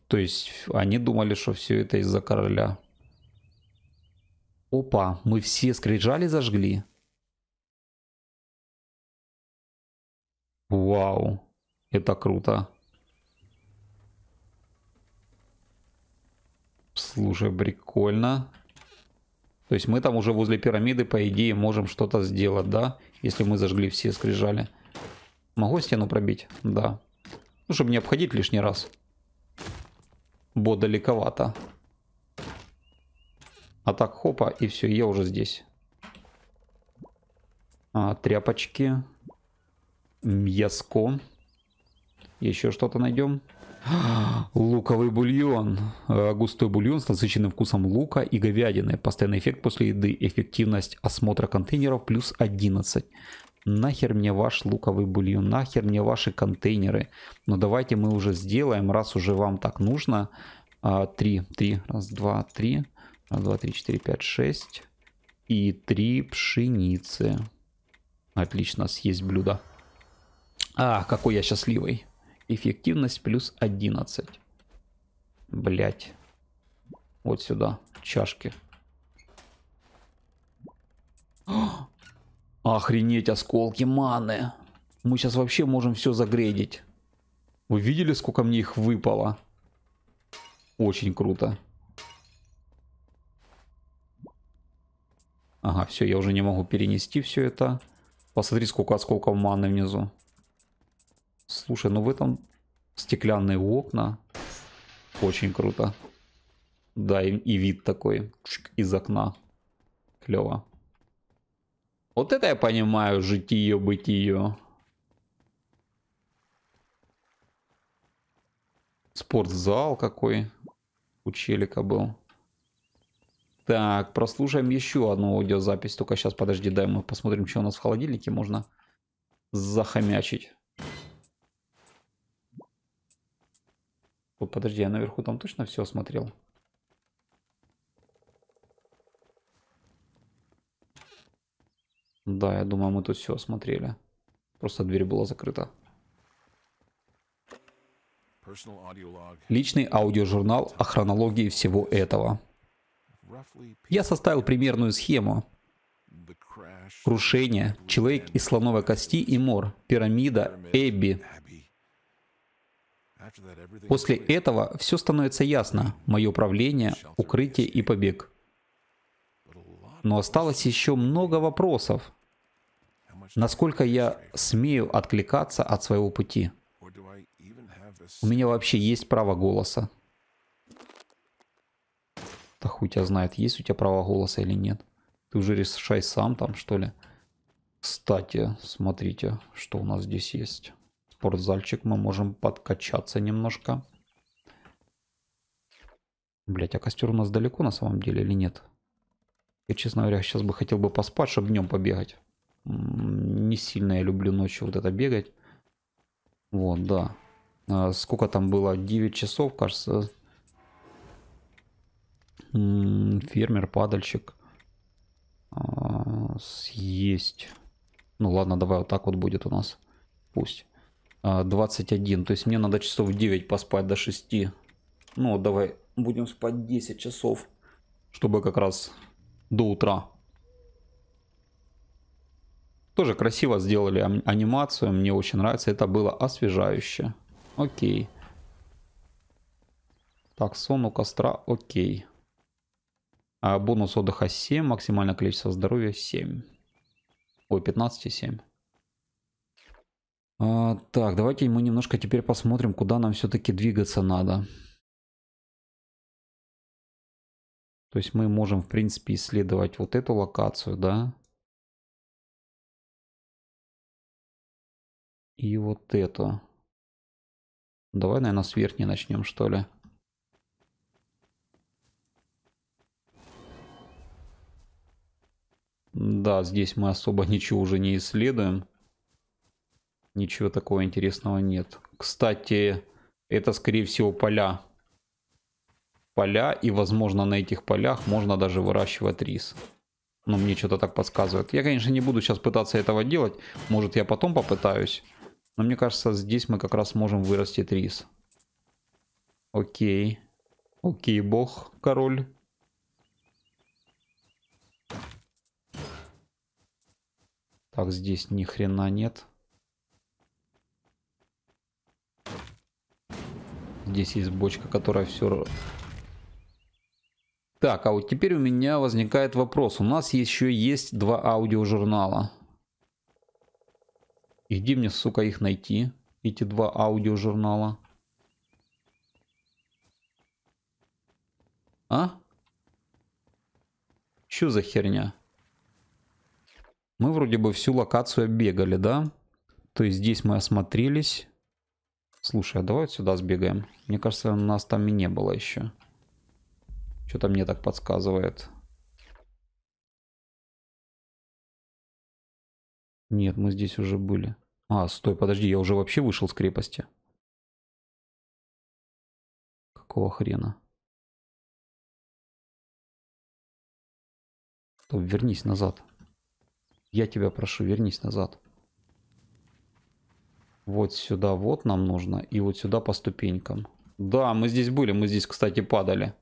То есть они думали, что все это из-за короля. Опа, мы все скрижали зажгли. Вау, это круто. Слушай, прикольно. То есть мы там уже возле пирамиды, по идее, можем что-то сделать, да? Если мы зажгли все скрижали. Могу стену пробить? Да. Ну, чтобы не обходить лишний раз. Бо далековато. А так, хопа, и все, я уже здесь. А, тряпочки. Мяско. Еще что-то найдем. Луковый бульон. Э, густой бульон с насыщенным вкусом лука и говядины. Постоянный эффект после еды. Эффективность осмотра контейнеров плюс 11 нахер мне ваш луковый бульон, нахер мне ваши контейнеры. Но ну, давайте мы уже сделаем, раз уже вам так нужно. А, три, три, раз, два, три, раз, два, три, четыре, пять, шесть. И три пшеницы. Отлично, съесть блюдо. А, какой я счастливый. Эффективность плюс 11. Блять. Вот сюда, чашки. Охренеть, осколки маны. Мы сейчас вообще можем все загредить. Вы видели, сколько мне их выпало? Очень круто. Ага, все, я уже не могу перенести все это. Посмотри, сколько осколков маны внизу. Слушай, ну в этом стеклянные окна. Очень круто. Да, и, и вид такой из окна. Клево. Вот это я понимаю, житие-бытие. Спортзал какой у челика был. Так, прослушаем еще одну аудиозапись. Только сейчас, подожди, дай мы посмотрим, что у нас в холодильнике можно захомячить. Подожди, я наверху там точно все осмотрел? Да, я думаю, мы тут все осмотрели. Просто дверь была закрыта. Личный аудиожурнал о хронологии всего этого. Я составил примерную схему. Крушение, человек из слоновой кости и мор, пирамида, Эбби. После этого все становится ясно. Мое правление, укрытие и побег. Но осталось еще много вопросов. Насколько я смею откликаться от своего пути? У меня вообще есть право голоса? Да хуй тебя знает, есть у тебя право голоса или нет. Ты уже решай сам там, что ли. Кстати, смотрите, что у нас здесь есть. Спортзальчик, мы можем подкачаться немножко. Блять, а костер у нас далеко на самом деле или нет? Я, честно говоря, сейчас бы хотел бы поспать, чтобы днем побегать. Не сильно я люблю ночью вот это бегать. Вот, да. А сколько там было? 9 часов, кажется. Фермер, падальщик. А, съесть. Ну ладно, давай вот так вот будет у нас. Пусть. А, 21. То есть мне надо часов 9 поспать до 6. Ну давай будем спать 10 часов. Чтобы как раз до утра тоже красиво сделали анимацию, мне очень нравится. Это было освежающе. Окей. Так, сон у костра, окей. А бонус отдыха 7, максимальное количество здоровья 7. Ой, 15,7. А, так, давайте мы немножко теперь посмотрим, куда нам все-таки двигаться надо. То есть мы можем, в принципе, исследовать вот эту локацию, да? Да. и вот это. Давай, наверное, с верхней начнем, что ли. Да, здесь мы особо ничего уже не исследуем. Ничего такого интересного нет. Кстати, это скорее всего поля. Поля, и возможно на этих полях можно даже выращивать рис. Но мне что-то так подсказывает. Я, конечно, не буду сейчас пытаться этого делать. Может, я потом попытаюсь. Но мне кажется, здесь мы как раз можем вырастить рис. Окей. Окей, бог, король. Так, здесь ни хрена нет. Здесь есть бочка, которая все... Так, а вот теперь у меня возникает вопрос. У нас еще есть два аудиожурнала. И где мне, сука, их найти? Эти два аудиожурнала. А? Чё за херня? Мы вроде бы всю локацию оббегали, да? То есть здесь мы осмотрелись. Слушай, а давай сюда сбегаем. Мне кажется, нас там и не было еще. Что-то мне так подсказывает. Нет, мы здесь уже были. А, стой, подожди, я уже вообще вышел с крепости. Какого хрена? Стоп, вернись назад. Я тебя прошу, вернись назад. Вот сюда вот нам нужно. И вот сюда по ступенькам. Да, мы здесь были. Мы здесь, кстати, падали.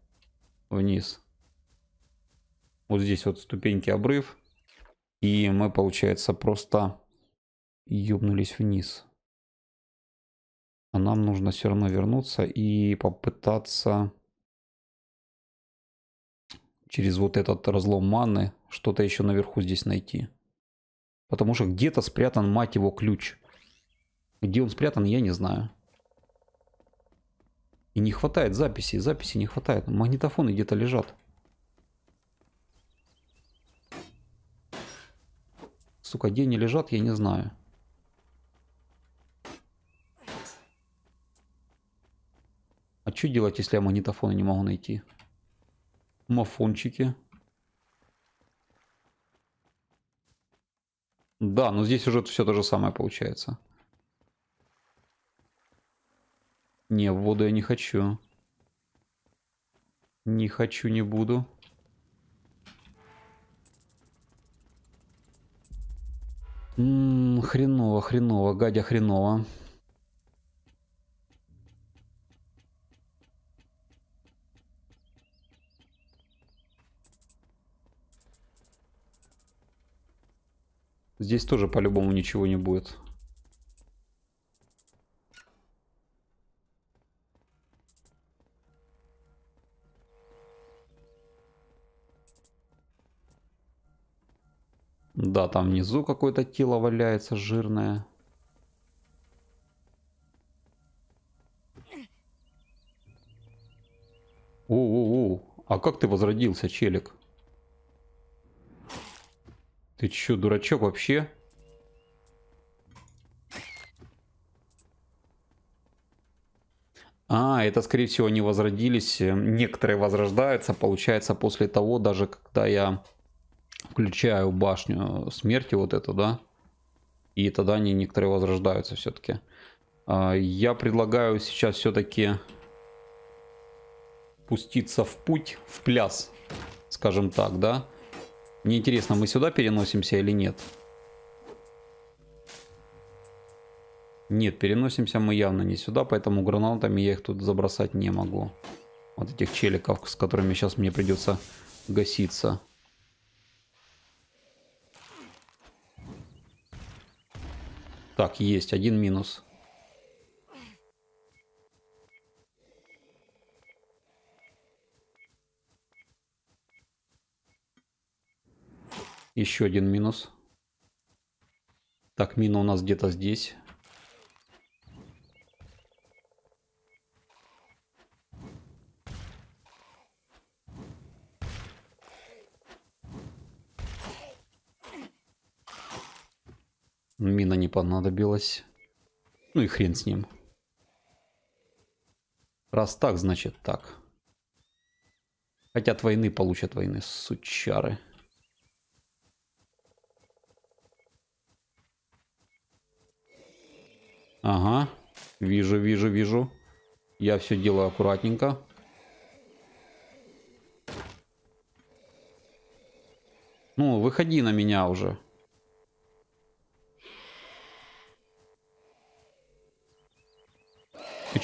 Вниз. Вот здесь вот ступеньки обрыв. И мы, получается, просто ёбнулись вниз. А нам нужно все равно вернуться и попытаться через вот этот разлом маны что-то еще наверху здесь найти. Потому что где-то спрятан, мать его, ключ. Где он спрятан, я не знаю. И не хватает записи, записи не хватает. Магнитофоны где-то лежат. Сука, где они лежат, я не знаю. А что делать, если я магнитофон не могу найти? Мафончики. Да, но здесь уже все то же самое получается. Не, в воду я не хочу. Не хочу, не буду. М -м, хреново, хреново, гадя хреново. Здесь тоже по-любому ничего не будет. Да, там внизу какое-то тело валяется жирное. О-о-о, а как ты возродился, челик? Ты чё, дурачок вообще? А, это, скорее всего, они возродились. Э, некоторые возрождаются, получается, после того, даже когда я включаю башню смерти вот эту, да, и тогда они некоторые возрождаются все-таки. А, я предлагаю сейчас все-таки пуститься в путь, в пляс, скажем так, да. Мне интересно, мы сюда переносимся или нет? Нет, переносимся мы явно не сюда, поэтому гранатами я их тут забросать не могу. Вот этих челиков, с которыми сейчас мне придется гаситься. Так, есть, один минус. Еще один минус. Так, мина у нас где-то здесь. Мина не понадобилась. Ну и хрен с ним. Раз так, значит так. Хотят войны, получат войны, сучары. Ага, вижу, вижу, вижу. Я все делаю аккуратненько. Ну, выходи на меня уже.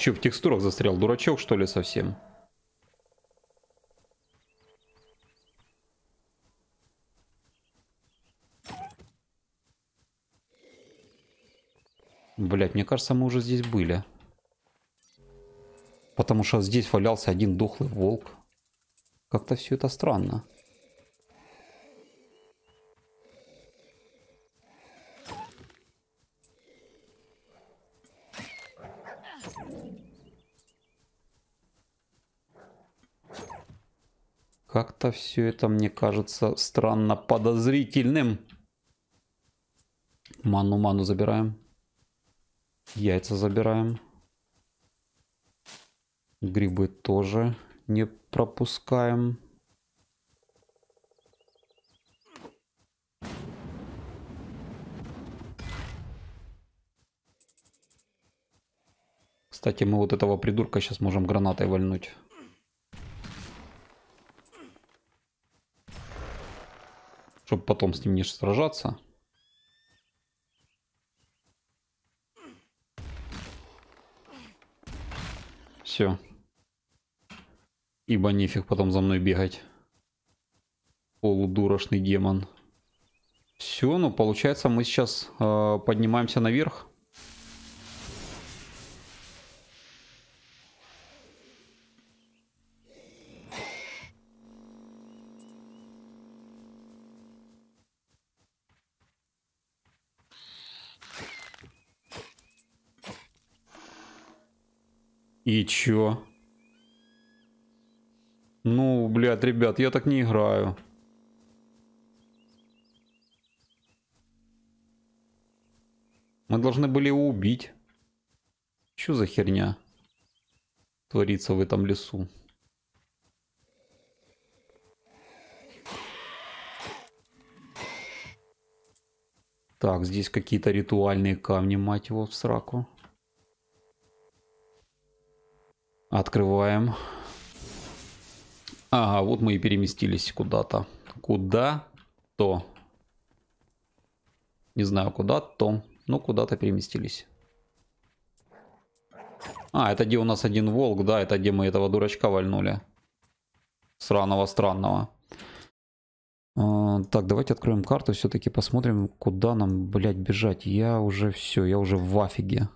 Че в текстурах застрял? Дурачок что ли совсем? Блять, мне кажется, мы уже здесь были. Потому что здесь валялся один дохлый волк. Как-то все это странно. Как-то все это мне кажется странно подозрительным. Ману ману забираем. Яйца забираем. Грибы тоже не пропускаем. Кстати, мы вот этого придурка сейчас можем гранатой вольнуть. Чтобы потом с ним не сражаться. Все. Ибо нефиг потом за мной бегать. Полудурошный демон. Все, ну получается мы сейчас э, поднимаемся наверх. И чё? Ну, блядь, ребят, я так не играю. Мы должны были его убить. Чё за херня творится в этом лесу? Так, здесь какие-то ритуальные камни, мать его, в сраку. Открываем. Ага, вот мы и переместились куда-то. Куда-то. Не знаю, куда-то. но куда-то переместились. А, это где у нас один волк, да, это где мы этого дурачка вальнули. Сраного странного. А, так, давайте откроем карту, все-таки посмотрим, куда нам, блядь, бежать. Я уже все, я уже в афиге.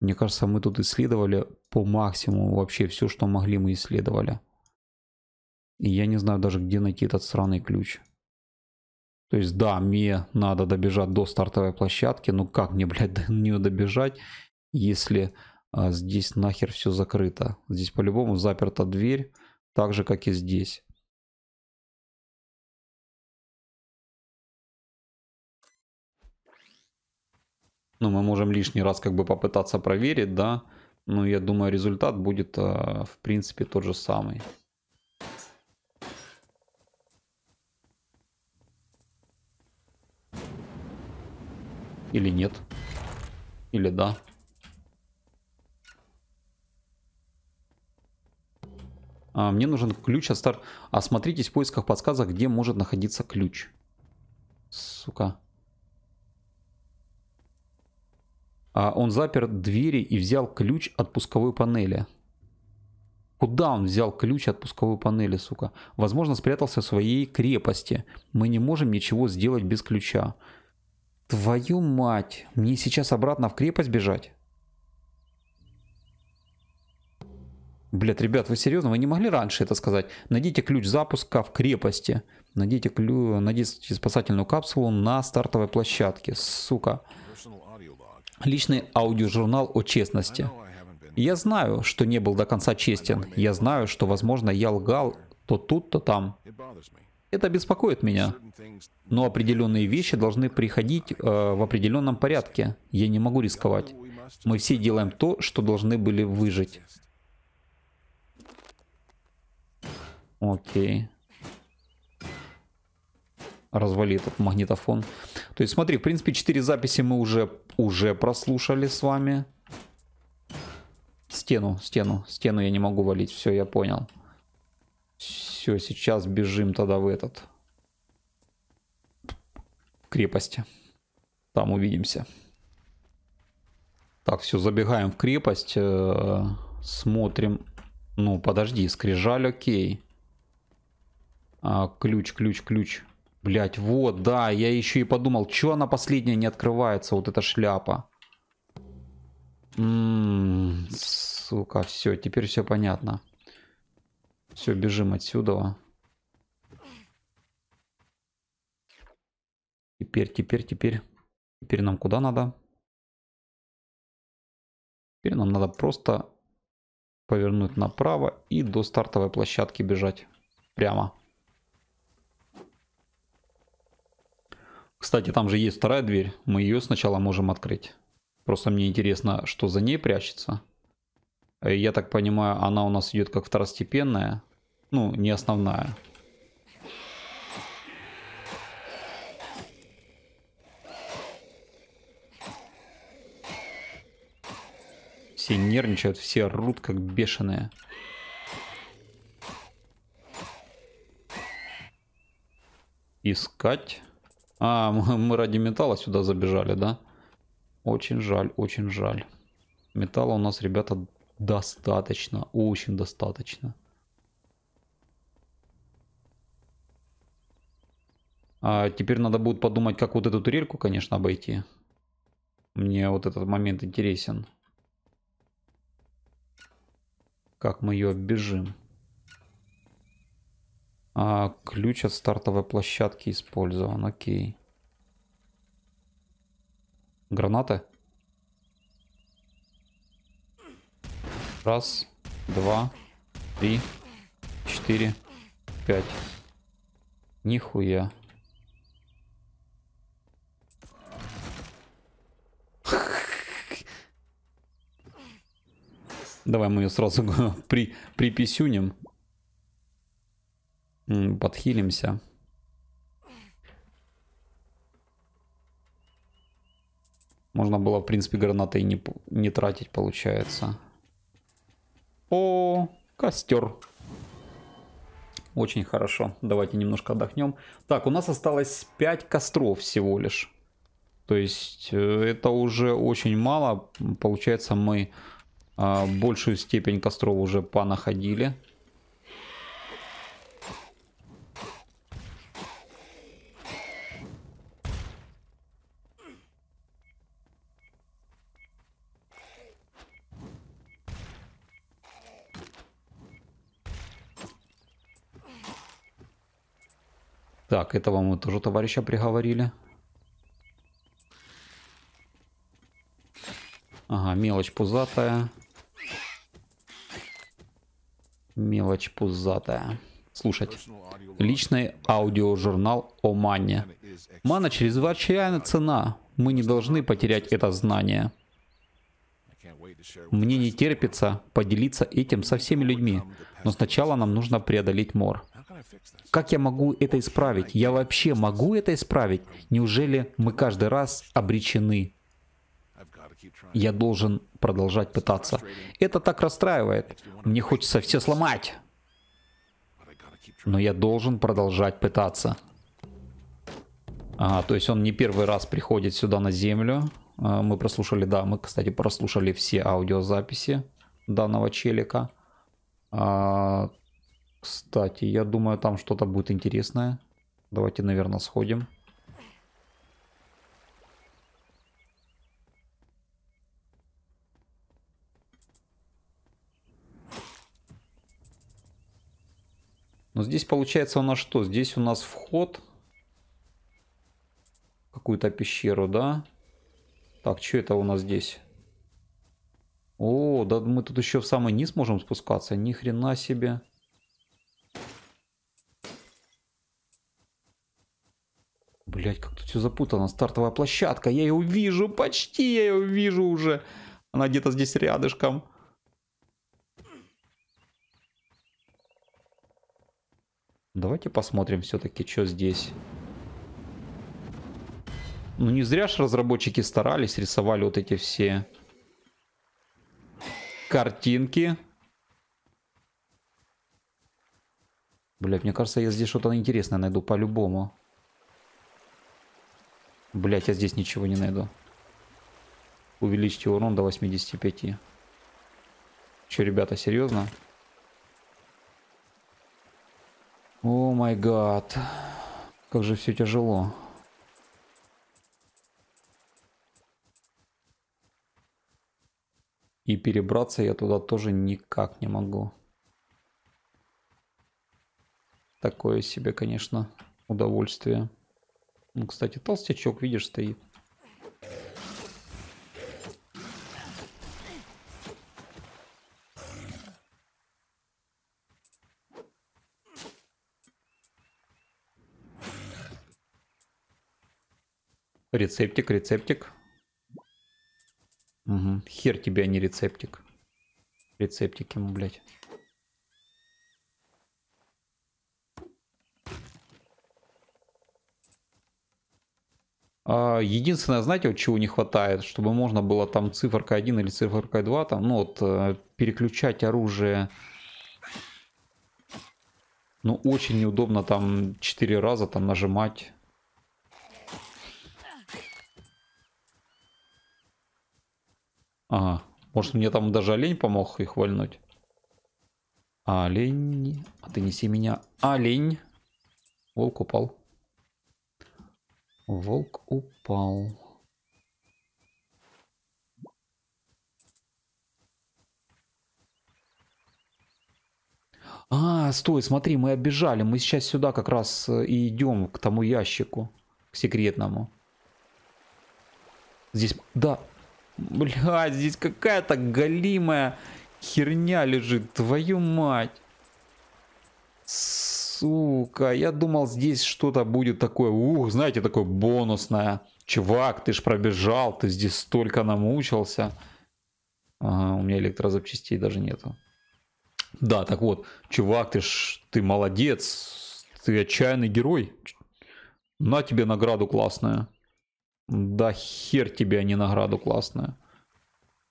Мне кажется, мы тут исследовали по максимуму вообще все, что могли, мы исследовали. И я не знаю даже, где найти этот сраный ключ. То есть, да, мне надо добежать до стартовой площадки, но как мне, блядь, до нее добежать, если а, здесь нахер все закрыто? Здесь по-любому заперта дверь, так же, как и здесь. Ну, мы можем лишний раз как бы попытаться проверить, да. Но я думаю, результат будет, э, в принципе, тот же самый. Или нет. Или да. А, мне нужен ключ от старт. Осмотритесь а в поисках подсказок, где может находиться ключ. Сука. А он запер двери и взял ключ от пусковой панели. Куда он взял ключ от пусковой панели, сука? Возможно, спрятался в своей крепости. Мы не можем ничего сделать без ключа. Твою мать, мне сейчас обратно в крепость бежать? Блядь, ребят, вы серьезно? Вы не могли раньше это сказать? Найдите ключ запуска в крепости. Найдите, клю... Найдите спасательную капсулу на стартовой площадке. Сука. Сука личный аудиожурнал о честности. Я знаю, что не был до конца честен. Я знаю, что, возможно, я лгал то тут, то там. Это беспокоит меня. Но определенные вещи должны приходить э, в определенном порядке. Я не могу рисковать. Мы все делаем то, что должны были выжить. Окей развали этот магнитофон. То есть смотри, в принципе, 4 записи мы уже, уже прослушали с вами. Стену, стену, стену я не могу валить. Все, я понял. Все, сейчас бежим тогда в этот. крепости. Там увидимся. Так, все, забегаем в крепость. Э -э смотрим. Ну, подожди, скрижаль окей. А, ключ, ключ, ключ. Блять, вот, да, я еще и подумал, что она последняя не открывается, вот эта шляпа. М м-м, -м, сука, все, теперь все понятно. Все, бежим отсюда. Теперь, теперь, теперь. Теперь нам куда надо? Теперь нам надо просто повернуть направо и до стартовой площадки бежать. Прямо. Кстати, там же есть вторая дверь. Мы ее сначала можем открыть. Просто мне интересно, что за ней прячется. Э, я так понимаю, она у нас идет как второстепенная. Ну, не основная. Все нервничают, все рут как бешеные. Искать. А, мы ради металла сюда забежали, да? Очень жаль, очень жаль. Металла у нас, ребята, достаточно. Очень достаточно. А теперь надо будет подумать, как вот эту турельку, конечно, обойти. Мне вот этот момент интересен. Как мы ее оббежим. А, ключ от стартовой площадки использован, окей. Граната? Раз, два, три, четыре, пять. Нихуя. Давай мы ее сразу при, приписюнем. Подхилимся. Можно было, в принципе, гранаты и не, не тратить, получается. О, костер. Очень хорошо. Давайте немножко отдохнем. Так, у нас осталось 5 костров всего лишь. То есть э, это уже очень мало. Получается, мы а, большую степень костров уже понаходили. Так, этого мы тоже товарища приговорили. Ага, мелочь пузатая. Мелочь пузатая. Слушать. Личный аудиожурнал о мане. Мана чрезвычайно цена. Мы не должны потерять это знание. Мне не терпится поделиться этим со всеми людьми, но сначала нам нужно преодолеть мор. Как я могу это исправить? Я вообще могу это исправить? Неужели мы каждый раз обречены? Я должен продолжать пытаться. Это так расстраивает. Мне хочется все сломать. Но я должен продолжать пытаться. Ага, то есть он не первый раз приходит сюда на землю. А, мы прослушали, да, мы, кстати, прослушали все аудиозаписи данного челика. А, кстати, я думаю, там что-то будет интересное. Давайте, наверное, сходим. Но здесь получается у нас что? Здесь у нас вход какую-то пещеру, да? Так, что это у нас здесь? О, да мы тут еще в самый низ можем спускаться. Ни хрена себе. Блять, как тут все запутано. Стартовая площадка. Я ее вижу. Почти я ее вижу уже. Она где-то здесь рядышком. Давайте посмотрим все-таки, что здесь. Ну не зря ж разработчики старались, рисовали вот эти все картинки. Блять, мне кажется, я здесь что-то интересное найду по-любому. Блять, я здесь ничего не найду. Увеличьте урон до 85. Че, ребята, серьезно? О май гад. Как же все тяжело. И перебраться я туда тоже никак не могу. Такое себе, конечно, удовольствие. Ну, кстати, толстячок, видишь, стоит. Рецептик, рецептик. Угу. Хер тебе, а не рецептик. Рецептик ему, блядь. А, единственное, знаете, вот чего не хватает, чтобы можно было там циферка 1 или циферка 2, там, ну вот, э, переключать оружие. Ну, очень неудобно там 4 раза там нажимать. А, может мне там даже олень помог их вольнуть? Олень, а ты неси меня. Олень. Волк упал. Волк упал. А, стой, смотри, мы оббежали. Мы сейчас сюда как раз э, и идем к тому ящику. К секретному. Здесь, да. Бля, здесь какая-то галимая херня лежит. Твою мать. С сука, я думал здесь что-то будет такое, ух, знаете, такое бонусное. Чувак, ты ж пробежал, ты здесь столько намучился. Ага, у меня электрозапчастей даже нету. Да, так вот, чувак, ты ж, ты молодец, ты отчаянный герой. На тебе награду классную. Да хер тебе, а не награду классную.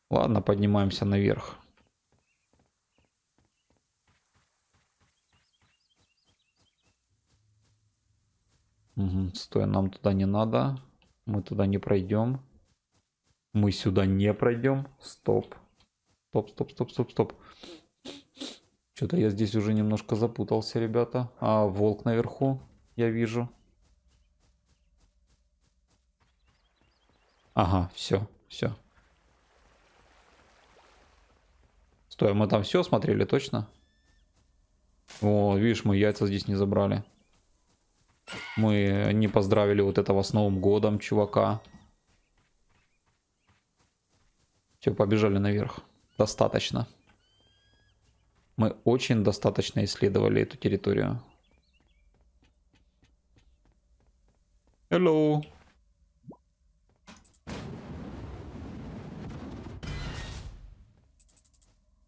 Ладно, поднимаемся наверх. Угу, стой, нам туда не надо. Мы туда не пройдем. Мы сюда не пройдем. Стоп. Стоп, стоп, стоп, стоп, стоп. Что-то я здесь уже немножко запутался, ребята. А, волк наверху, я вижу. Ага, все, все. Стой, а мы там все смотрели, точно? О, видишь, мы яйца здесь не забрали. Мы не поздравили вот этого с Новым Годом чувака. Все, побежали наверх. Достаточно. Мы очень достаточно исследовали эту территорию. Hello.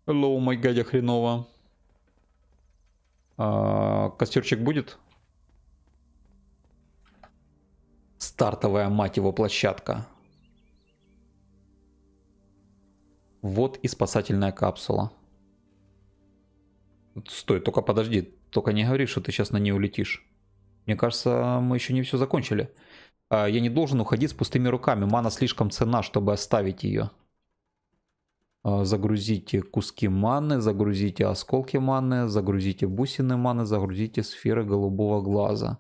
Hello, мой гадя хреново. А, костерчик будет? стартовая, мать его, площадка. Вот и спасательная капсула. Стой, только подожди, только не говори, что ты сейчас на ней улетишь. Мне кажется, мы еще не все закончили. А, я не должен уходить с пустыми руками. Мана слишком цена, чтобы оставить ее. А, загрузите куски маны, загрузите осколки маны, загрузите бусины маны, загрузите сферы голубого глаза.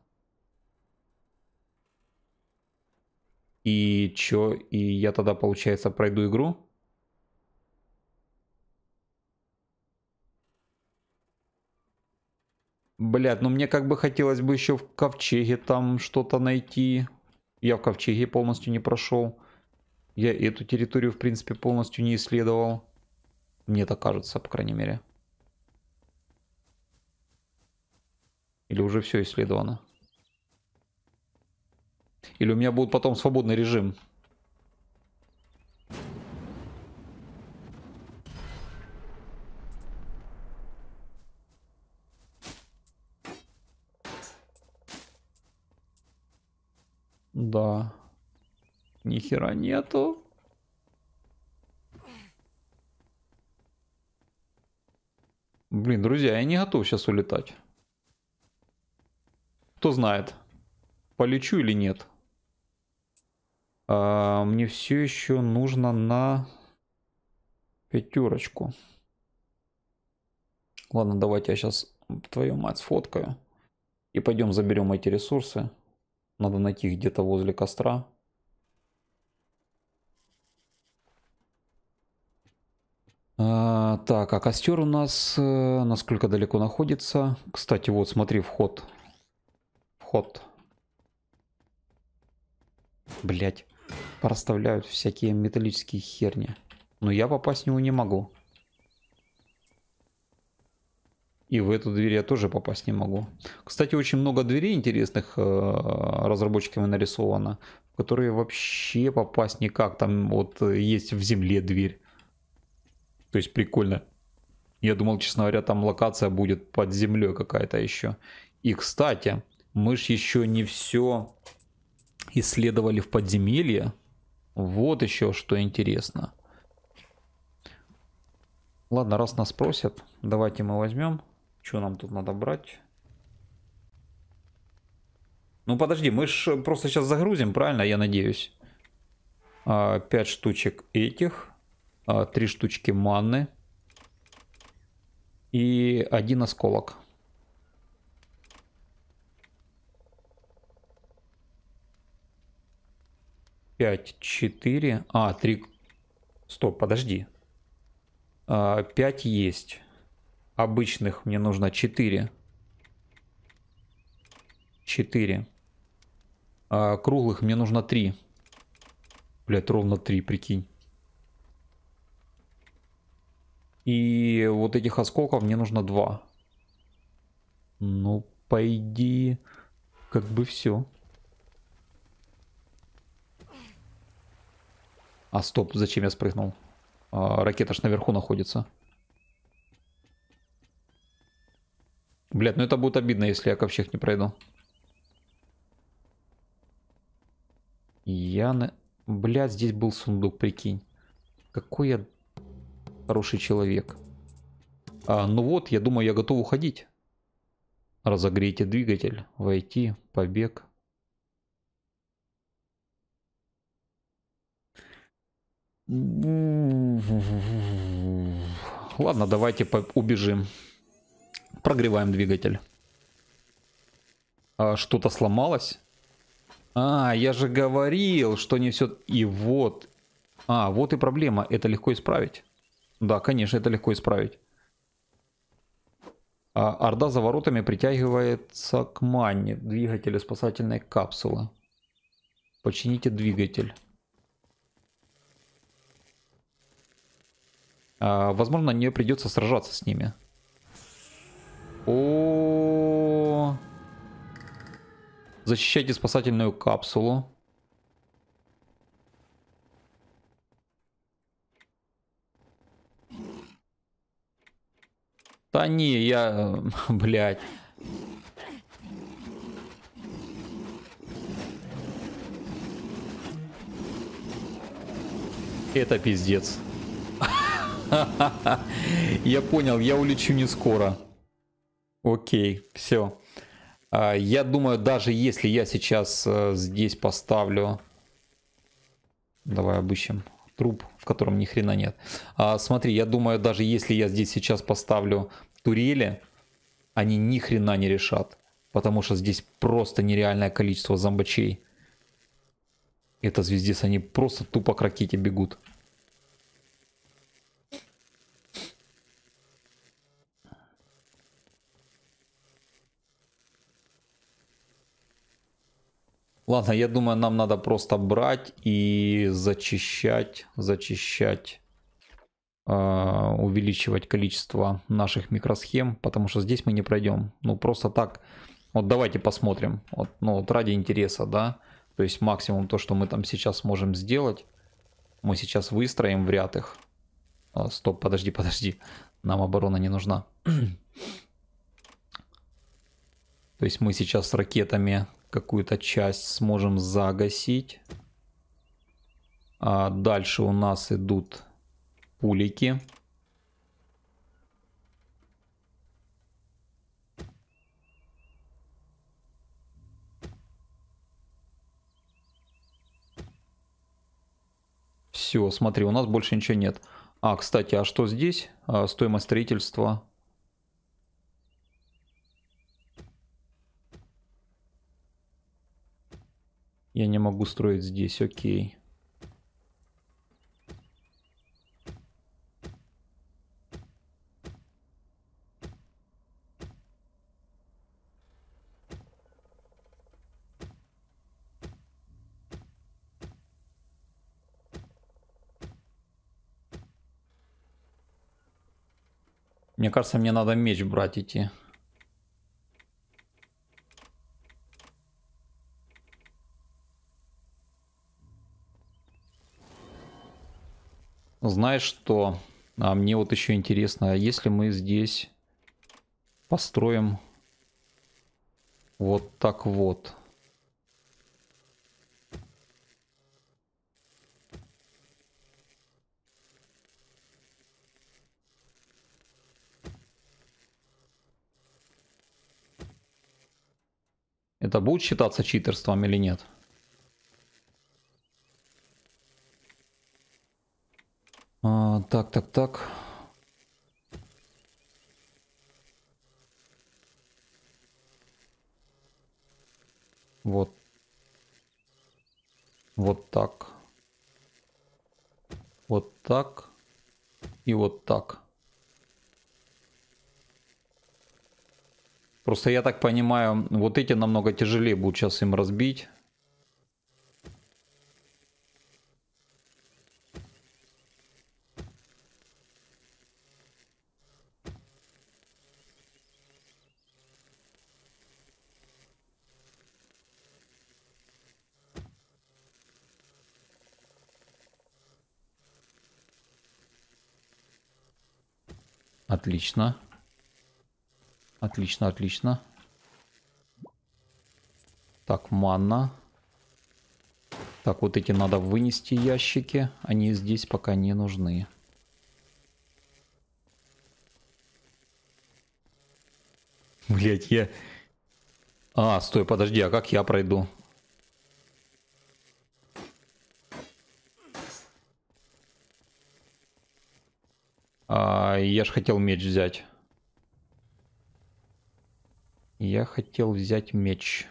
И чё, и я тогда, получается, пройду игру? Блядь, ну мне как бы хотелось бы еще в ковчеге там что-то найти. Я в ковчеге полностью не прошел. Я эту территорию, в принципе, полностью не исследовал. Мне так кажется, по крайней мере. Или уже все исследовано? Или у меня будет потом свободный режим. Да. нихера нету. Блин, друзья, я не готов сейчас улетать. Кто знает, полечу или нет. А, мне все еще нужно на пятерочку. Ладно, давайте я сейчас твою мать сфоткаю. И пойдем заберем эти ресурсы. Надо найти их где-то возле костра. А, так, а костер у нас э, насколько далеко находится? Кстати, вот смотри, вход. Вход. Блять расставляют всякие металлические херни. Но я попасть в него не могу. И в эту дверь я тоже попасть не могу. Кстати, очень много дверей интересных э, разработчиками нарисовано, в которые вообще попасть никак. Там вот э, есть в земле дверь. То есть прикольно. Я думал, честно говоря, там локация будет под землей какая-то еще. И, кстати, мы же еще не все исследовали в подземелье. Вот еще что интересно. Ладно, раз нас просят, давайте мы возьмем. Что нам тут надо брать? Ну подожди, мы же просто сейчас загрузим, правильно, я надеюсь. 5 а, штучек этих, 3 а, штучки манны и один осколок. 5, 4. А, 3. Стоп, подожди. 5 а, есть. Обычных мне нужно 4. 4. А круглых мне нужно 3. Блять, ровно 3, прикинь. И вот этих осколков мне нужно 2. Ну, по идее, как бы все. А, стоп, зачем я спрыгнул? А, ракета ж наверху находится. Блядь, ну это будет обидно, если я ковчег не пройду. Я на... Блядь, здесь был сундук, прикинь. Какой я хороший человек. А, ну вот, я думаю, я готов уходить. Разогрейте двигатель, войти, побег. Ладно, давайте убежим. Прогреваем двигатель. А, Что-то сломалось? А, я же говорил, что не все... И вот... А, вот и проблема. Это легко исправить. Да, конечно, это легко исправить. А, орда за воротами притягивается к манне. Двигателю спасательной капсулы. Почините двигатель. А, возможно, не придется сражаться с ними. О, защищайте спасательную капсулу. Да не, я, блядь. Это пиздец. Я понял, я улечу не скоро. Окей, все. А, я думаю, даже если я сейчас э, здесь поставлю... Давай обыщем труп, в котором ни хрена нет. А, смотри, я думаю, даже если я здесь сейчас поставлю турели, они ни хрена не решат. Потому что здесь просто нереальное количество зомбачей. Это звездец, они просто тупо к ракете бегут. Ладно, я думаю, нам надо просто брать и зачищать, зачищать, э, увеличивать количество наших микросхем, потому что здесь мы не пройдем. Ну, просто так. Вот давайте посмотрим. Вот, ну, вот ради интереса, да. То есть максимум то, что мы там сейчас можем сделать, мы сейчас выстроим в ряд их. О, а, стоп, подожди, подожди. Нам оборона не нужна. То есть мы сейчас с ракетами какую-то часть сможем загасить. А дальше у нас идут пулики. Все, смотри, у нас больше ничего нет. А, кстати, а что здесь? А, стоимость строительства Я не могу строить здесь, окей. Мне кажется, мне надо меч брать идти. Знаешь что? А мне вот еще интересно, а если мы здесь построим вот так вот. Это будет считаться читерством или нет? А, так, так, так. Вот. Вот так. Вот так. И вот так. Просто я так понимаю, вот эти намного тяжелее будет сейчас им разбить. Отлично. Отлично, отлично. Так, манна. Так, вот эти надо вынести ящики. Они здесь пока не нужны. Блять, я... А, стой, подожди, а как я пройду? А, я же хотел меч взять. Я хотел взять меч.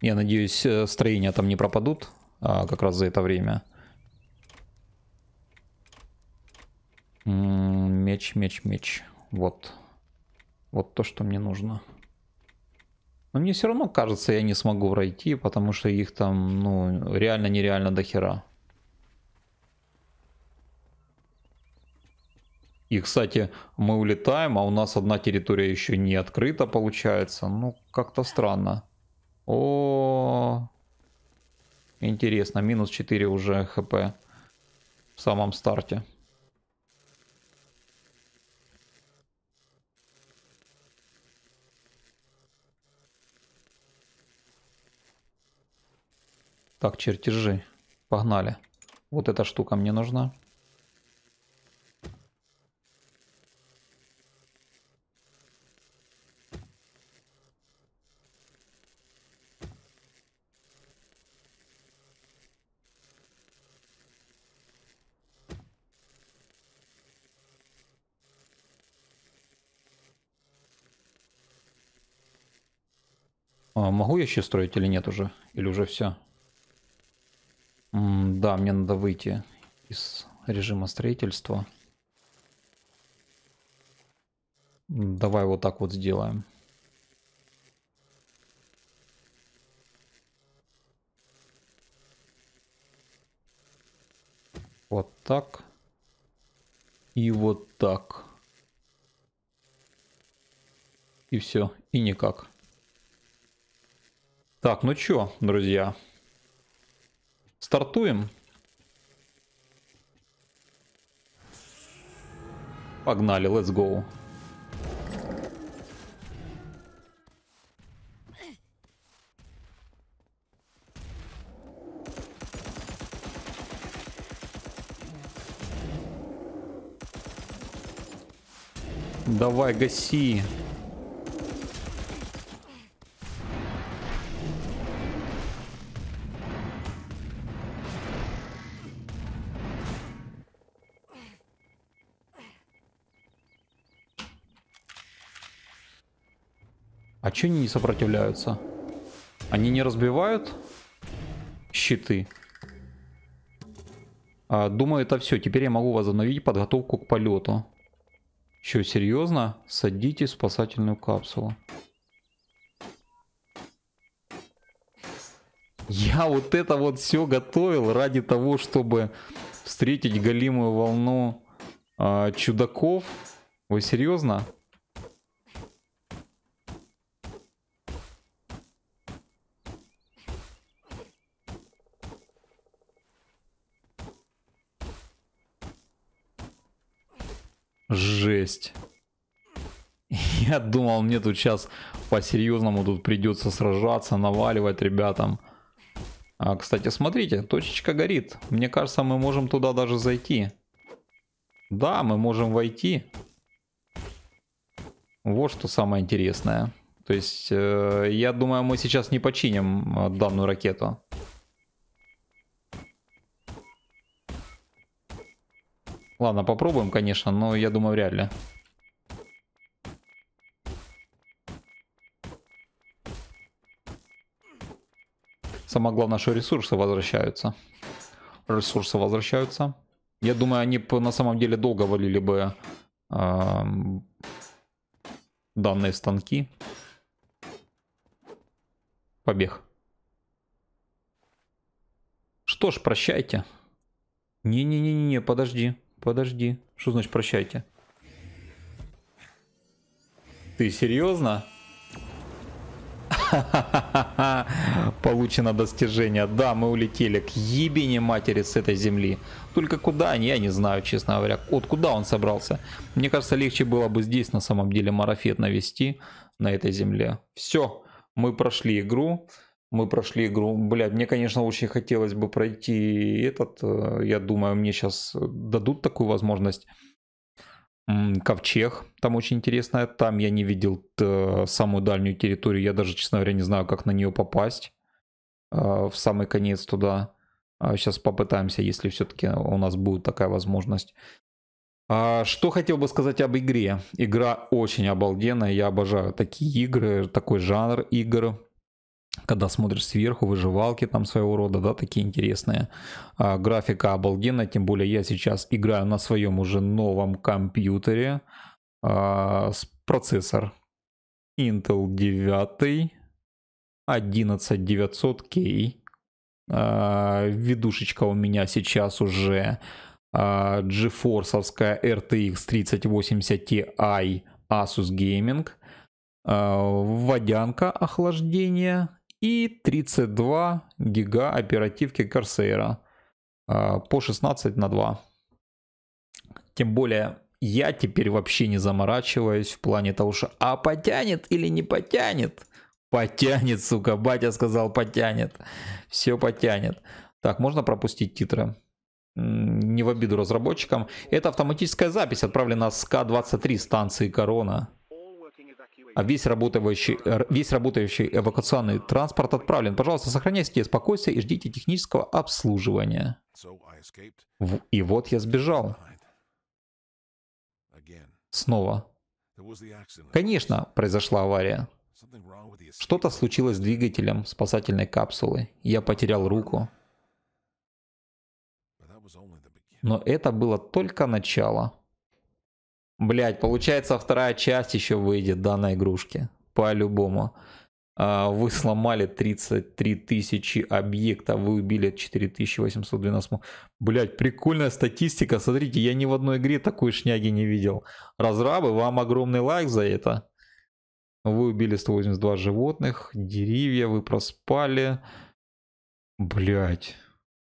Я надеюсь, э, строения там не пропадут а, как раз за это время. М -м меч, меч, меч. Вот. Вот то, что мне нужно. Но мне все равно кажется, я не смогу пройти, потому что их там, ну, реально-нереально до хера. И, кстати, мы улетаем, а у нас одна территория еще не открыта, получается. Ну, как-то странно. О, -о, -о, -о. Интересно, минус 4 уже хп в самом старте. Так, чертежи. Погнали. Вот эта штука мне нужна. А могу я еще строить или нет уже? Или уже все? Да, мне надо выйти из режима строительства. Давай вот так вот сделаем. Вот так. И вот так. И все. И никак. Так, ну чё, друзья. Стартуем. Погнали, let's go. Давай, гаси. А че они не сопротивляются? Они не разбивают щиты? А, думаю, это все. Теперь я могу возобновить подготовку к полету. Че, серьезно? Садите спасательную капсулу. Я вот это вот все готовил ради того, чтобы встретить голимую волну э, чудаков. Вы серьезно? Жесть. Я думал, мне тут сейчас по-серьезному тут придется сражаться, наваливать ребятам. А, кстати, смотрите, точечка горит. Мне кажется, мы можем туда даже зайти. Да, мы можем войти. Вот что самое интересное. То есть, э, я думаю, мы сейчас не починим э, данную ракету. Ладно, попробуем, конечно, но я думаю, вряд ли. Самое главное, что ресурсы возвращаются. Ресурсы возвращаются. Я думаю, они на самом деле долго валили бы э, данные станки. Побег. Что ж, прощайте. Не-не-не-не, подожди. Подожди. Что значит прощайте? Ты серьезно? Получено достижение. Да, мы улетели к ебине матери с этой земли. Только куда они, я не знаю, честно говоря. Вот куда он собрался? Мне кажется, легче было бы здесь на самом деле марафет навести на этой земле. Все, мы прошли игру мы прошли игру. Блядь, мне, конечно, очень хотелось бы пройти этот. Э, я думаю, мне сейчас дадут такую возможность. Ковчег, там очень интересно. Там я не видел э, самую дальнюю территорию. Я даже, честно говоря, не знаю, как на нее попасть. Э, в самый конец туда. Сейчас а попытаемся, если все-таки у нас будет такая возможность. А что хотел бы сказать об игре? Игра очень обалденная, я обожаю такие игры, такой жанр игр когда смотришь сверху, выживалки там своего рода, да, такие интересные. А, графика обалденная, тем более я сейчас играю на своем уже новом компьютере а, с процессор Intel 9 11900K. А, ведушечка у меня сейчас уже а, GeForce RTX 3080 Ti Asus Gaming. А, водянка охлаждения и 32 гига оперативки Corsair а, по 16 на 2. Тем более я теперь вообще не заморачиваюсь в плане того, что а потянет или не потянет. Потянет, сука, батя сказал потянет. Все потянет. Так, можно пропустить титры? Не в обиду разработчикам. Это автоматическая запись отправлена с К-23 станции Корона а весь работающий, э, весь работающий эвакуационный транспорт отправлен. Пожалуйста, сохраняйте спокойствие и ждите технического обслуживания. И вот я сбежал. Снова. Конечно, произошла авария. Что-то случилось с двигателем спасательной капсулы. Я потерял руку. Но это было только начало. Блять, получается вторая часть еще выйдет данной игрушки. По-любому. А, вы сломали 33 тысячи объектов, вы убили 4812. Блять, прикольная статистика. Смотрите, я ни в одной игре такой шняги не видел. Разрабы, вам огромный лайк за это. Вы убили 182 животных, деревья вы проспали. Блять,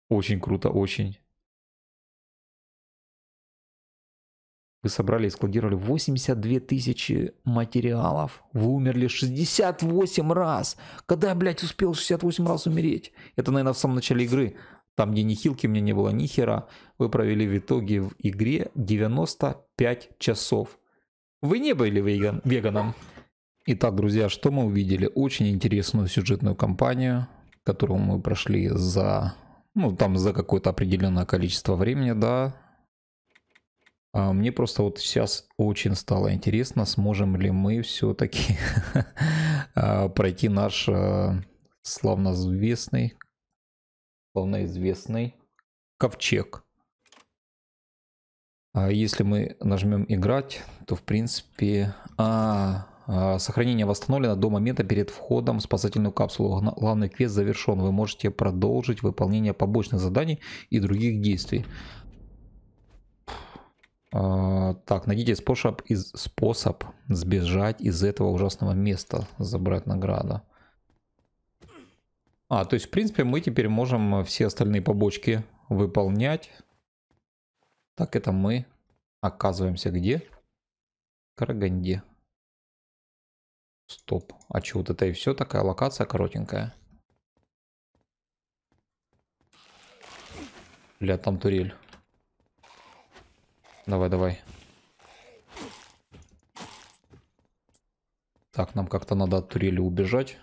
очень круто, очень. Вы собрали и складировали 82 тысячи материалов. Вы умерли 68 раз. Когда я, блядь, успел 68 раз умереть? Это, наверное, в самом начале игры. Там, где ни хилки, у меня не было ни хера. Вы провели в итоге в игре 95 часов. Вы не были веган, веганом. Итак, друзья, что мы увидели? Очень интересную сюжетную кампанию, которую мы прошли за... Ну, там за какое-то определенное количество времени, да, а, мне просто вот сейчас очень стало интересно, сможем ли мы все-таки а, пройти наш а, славно известный, славно известный ковчег. Если мы нажмем играть, то в принципе... А, Сохранение восстановлено до момента перед входом в спасательную капсулу. Главный квест завершен. Вы можете продолжить выполнение побочных заданий и других действий. А, так, найдите способ, из, способ сбежать из этого ужасного места, забрать награду. А, то есть, в принципе, мы теперь можем все остальные побочки выполнять. Так, это мы оказываемся где? Караганде. Стоп. А что, вот это и все? Такая локация коротенькая. Бля, там турель. Давай, давай. Так, нам как-то надо от турели убежать.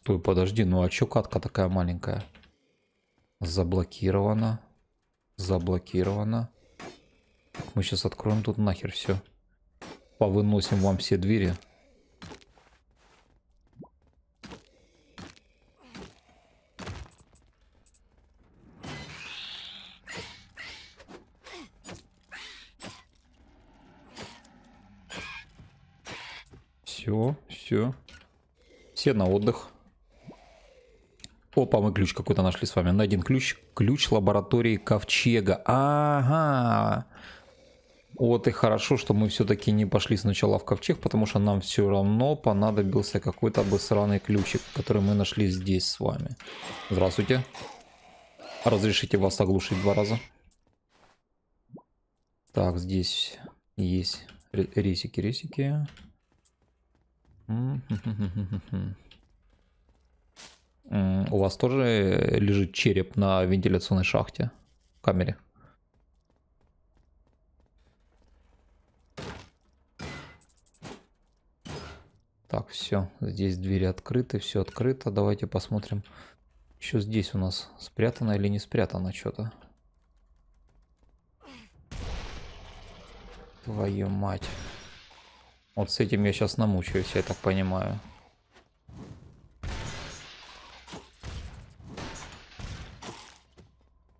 Стой, подожди, ну а чё катка такая маленькая? Заблокировано. Заблокировано. Так, мы сейчас откроем тут нахер все. Повыносим вам все двери. Все, все. Все на отдых. Опа, мы ключ какой-то нашли с вами. Найден ключ. Ключ лаборатории Ковчега. Ага. Вот и хорошо, что мы все-таки не пошли сначала в Ковчег, потому что нам все равно понадобился какой-то обосранный ключик, который мы нашли здесь с вами. Здравствуйте. Разрешите вас оглушить два раза. Так, здесь есть ресики, ресики. У вас тоже лежит череп на вентиляционной шахте? В камере? Так, все. Здесь двери открыты, все открыто. Давайте посмотрим, что здесь у нас спрятано или не спрятано что-то. Твою мать. Вот с этим я сейчас намучаюсь, я так понимаю.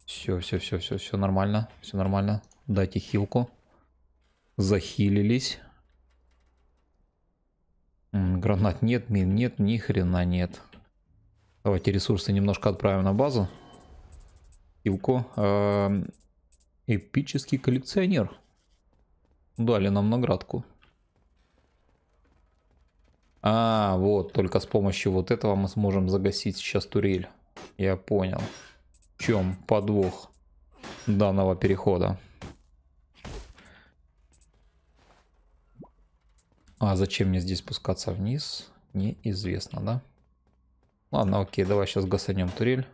Все, все, все, все, все нормально, все нормально. Дайте хилку. Захилились. гранат нет, мин нет, ни хрена нет. Давайте ресурсы немножко отправим на базу. Хилку. Эм, эпический коллекционер. Дали нам наградку. А, вот, только с помощью вот этого мы сможем загасить сейчас турель. Я понял. В чем подвох данного перехода? А зачем мне здесь спускаться вниз? Неизвестно, да? Ладно, окей, давай сейчас гасанем турель.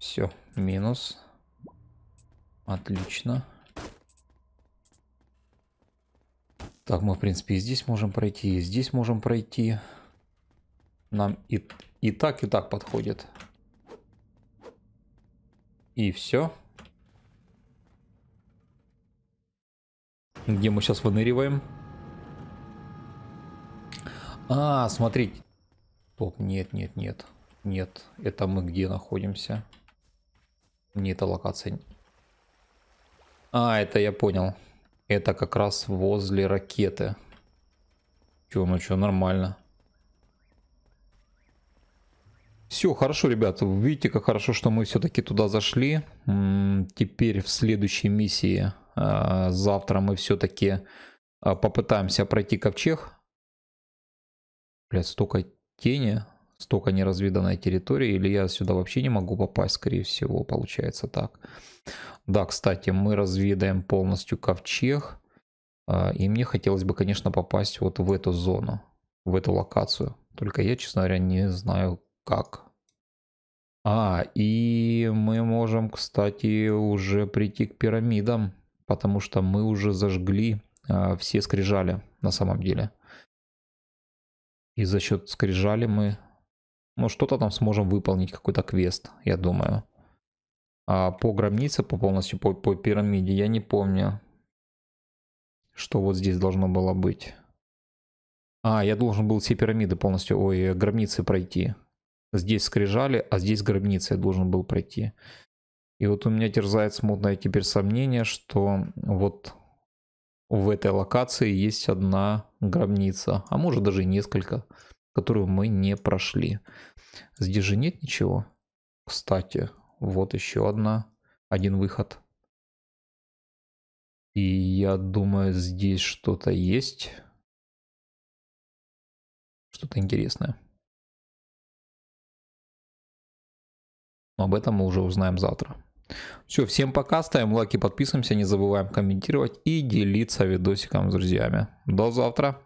Все, минус. Отлично. Так, мы, в принципе, и здесь можем пройти, и здесь можем пройти. Нам и, и так, и так подходит. И все. Где мы сейчас выныриваем? А, смотрите. Топ, нет, нет, нет. Нет, это мы где находимся? Не это локация. А, это я понял. Это как раз возле ракеты. Чё, ну чё, нормально. Все, хорошо, ребят. Видите, как хорошо, что мы все-таки туда зашли. Теперь в следующей миссии а, завтра мы все-таки а, попытаемся пройти ковчег. Блядь, столько тени столько неразведанной территории, или я сюда вообще не могу попасть, скорее всего, получается так. Да, кстати, мы разведаем полностью ковчег, а, и мне хотелось бы, конечно, попасть вот в эту зону, в эту локацию. Только я, честно говоря, не знаю как. А, и мы можем, кстати, уже прийти к пирамидам, потому что мы уже зажгли а, все скрижали на самом деле. И за счет скрижали мы ну, что-то там сможем выполнить, какой-то квест, я думаю. А по гробнице, по полностью, по, по пирамиде, я не помню, что вот здесь должно было быть. А, я должен был все пирамиды полностью, ой, гробницы пройти. Здесь скрижали, а здесь гробницы я должен был пройти. И вот у меня терзает смутное теперь сомнение, что вот в этой локации есть одна гробница, а может даже несколько которую мы не прошли. Здесь же нет ничего. Кстати, вот еще одна, один выход. И я думаю, здесь что-то есть. Что-то интересное. Но об этом мы уже узнаем завтра. Все, всем пока, ставим лайки, подписываемся, не забываем комментировать и делиться видосиком с друзьями. До завтра!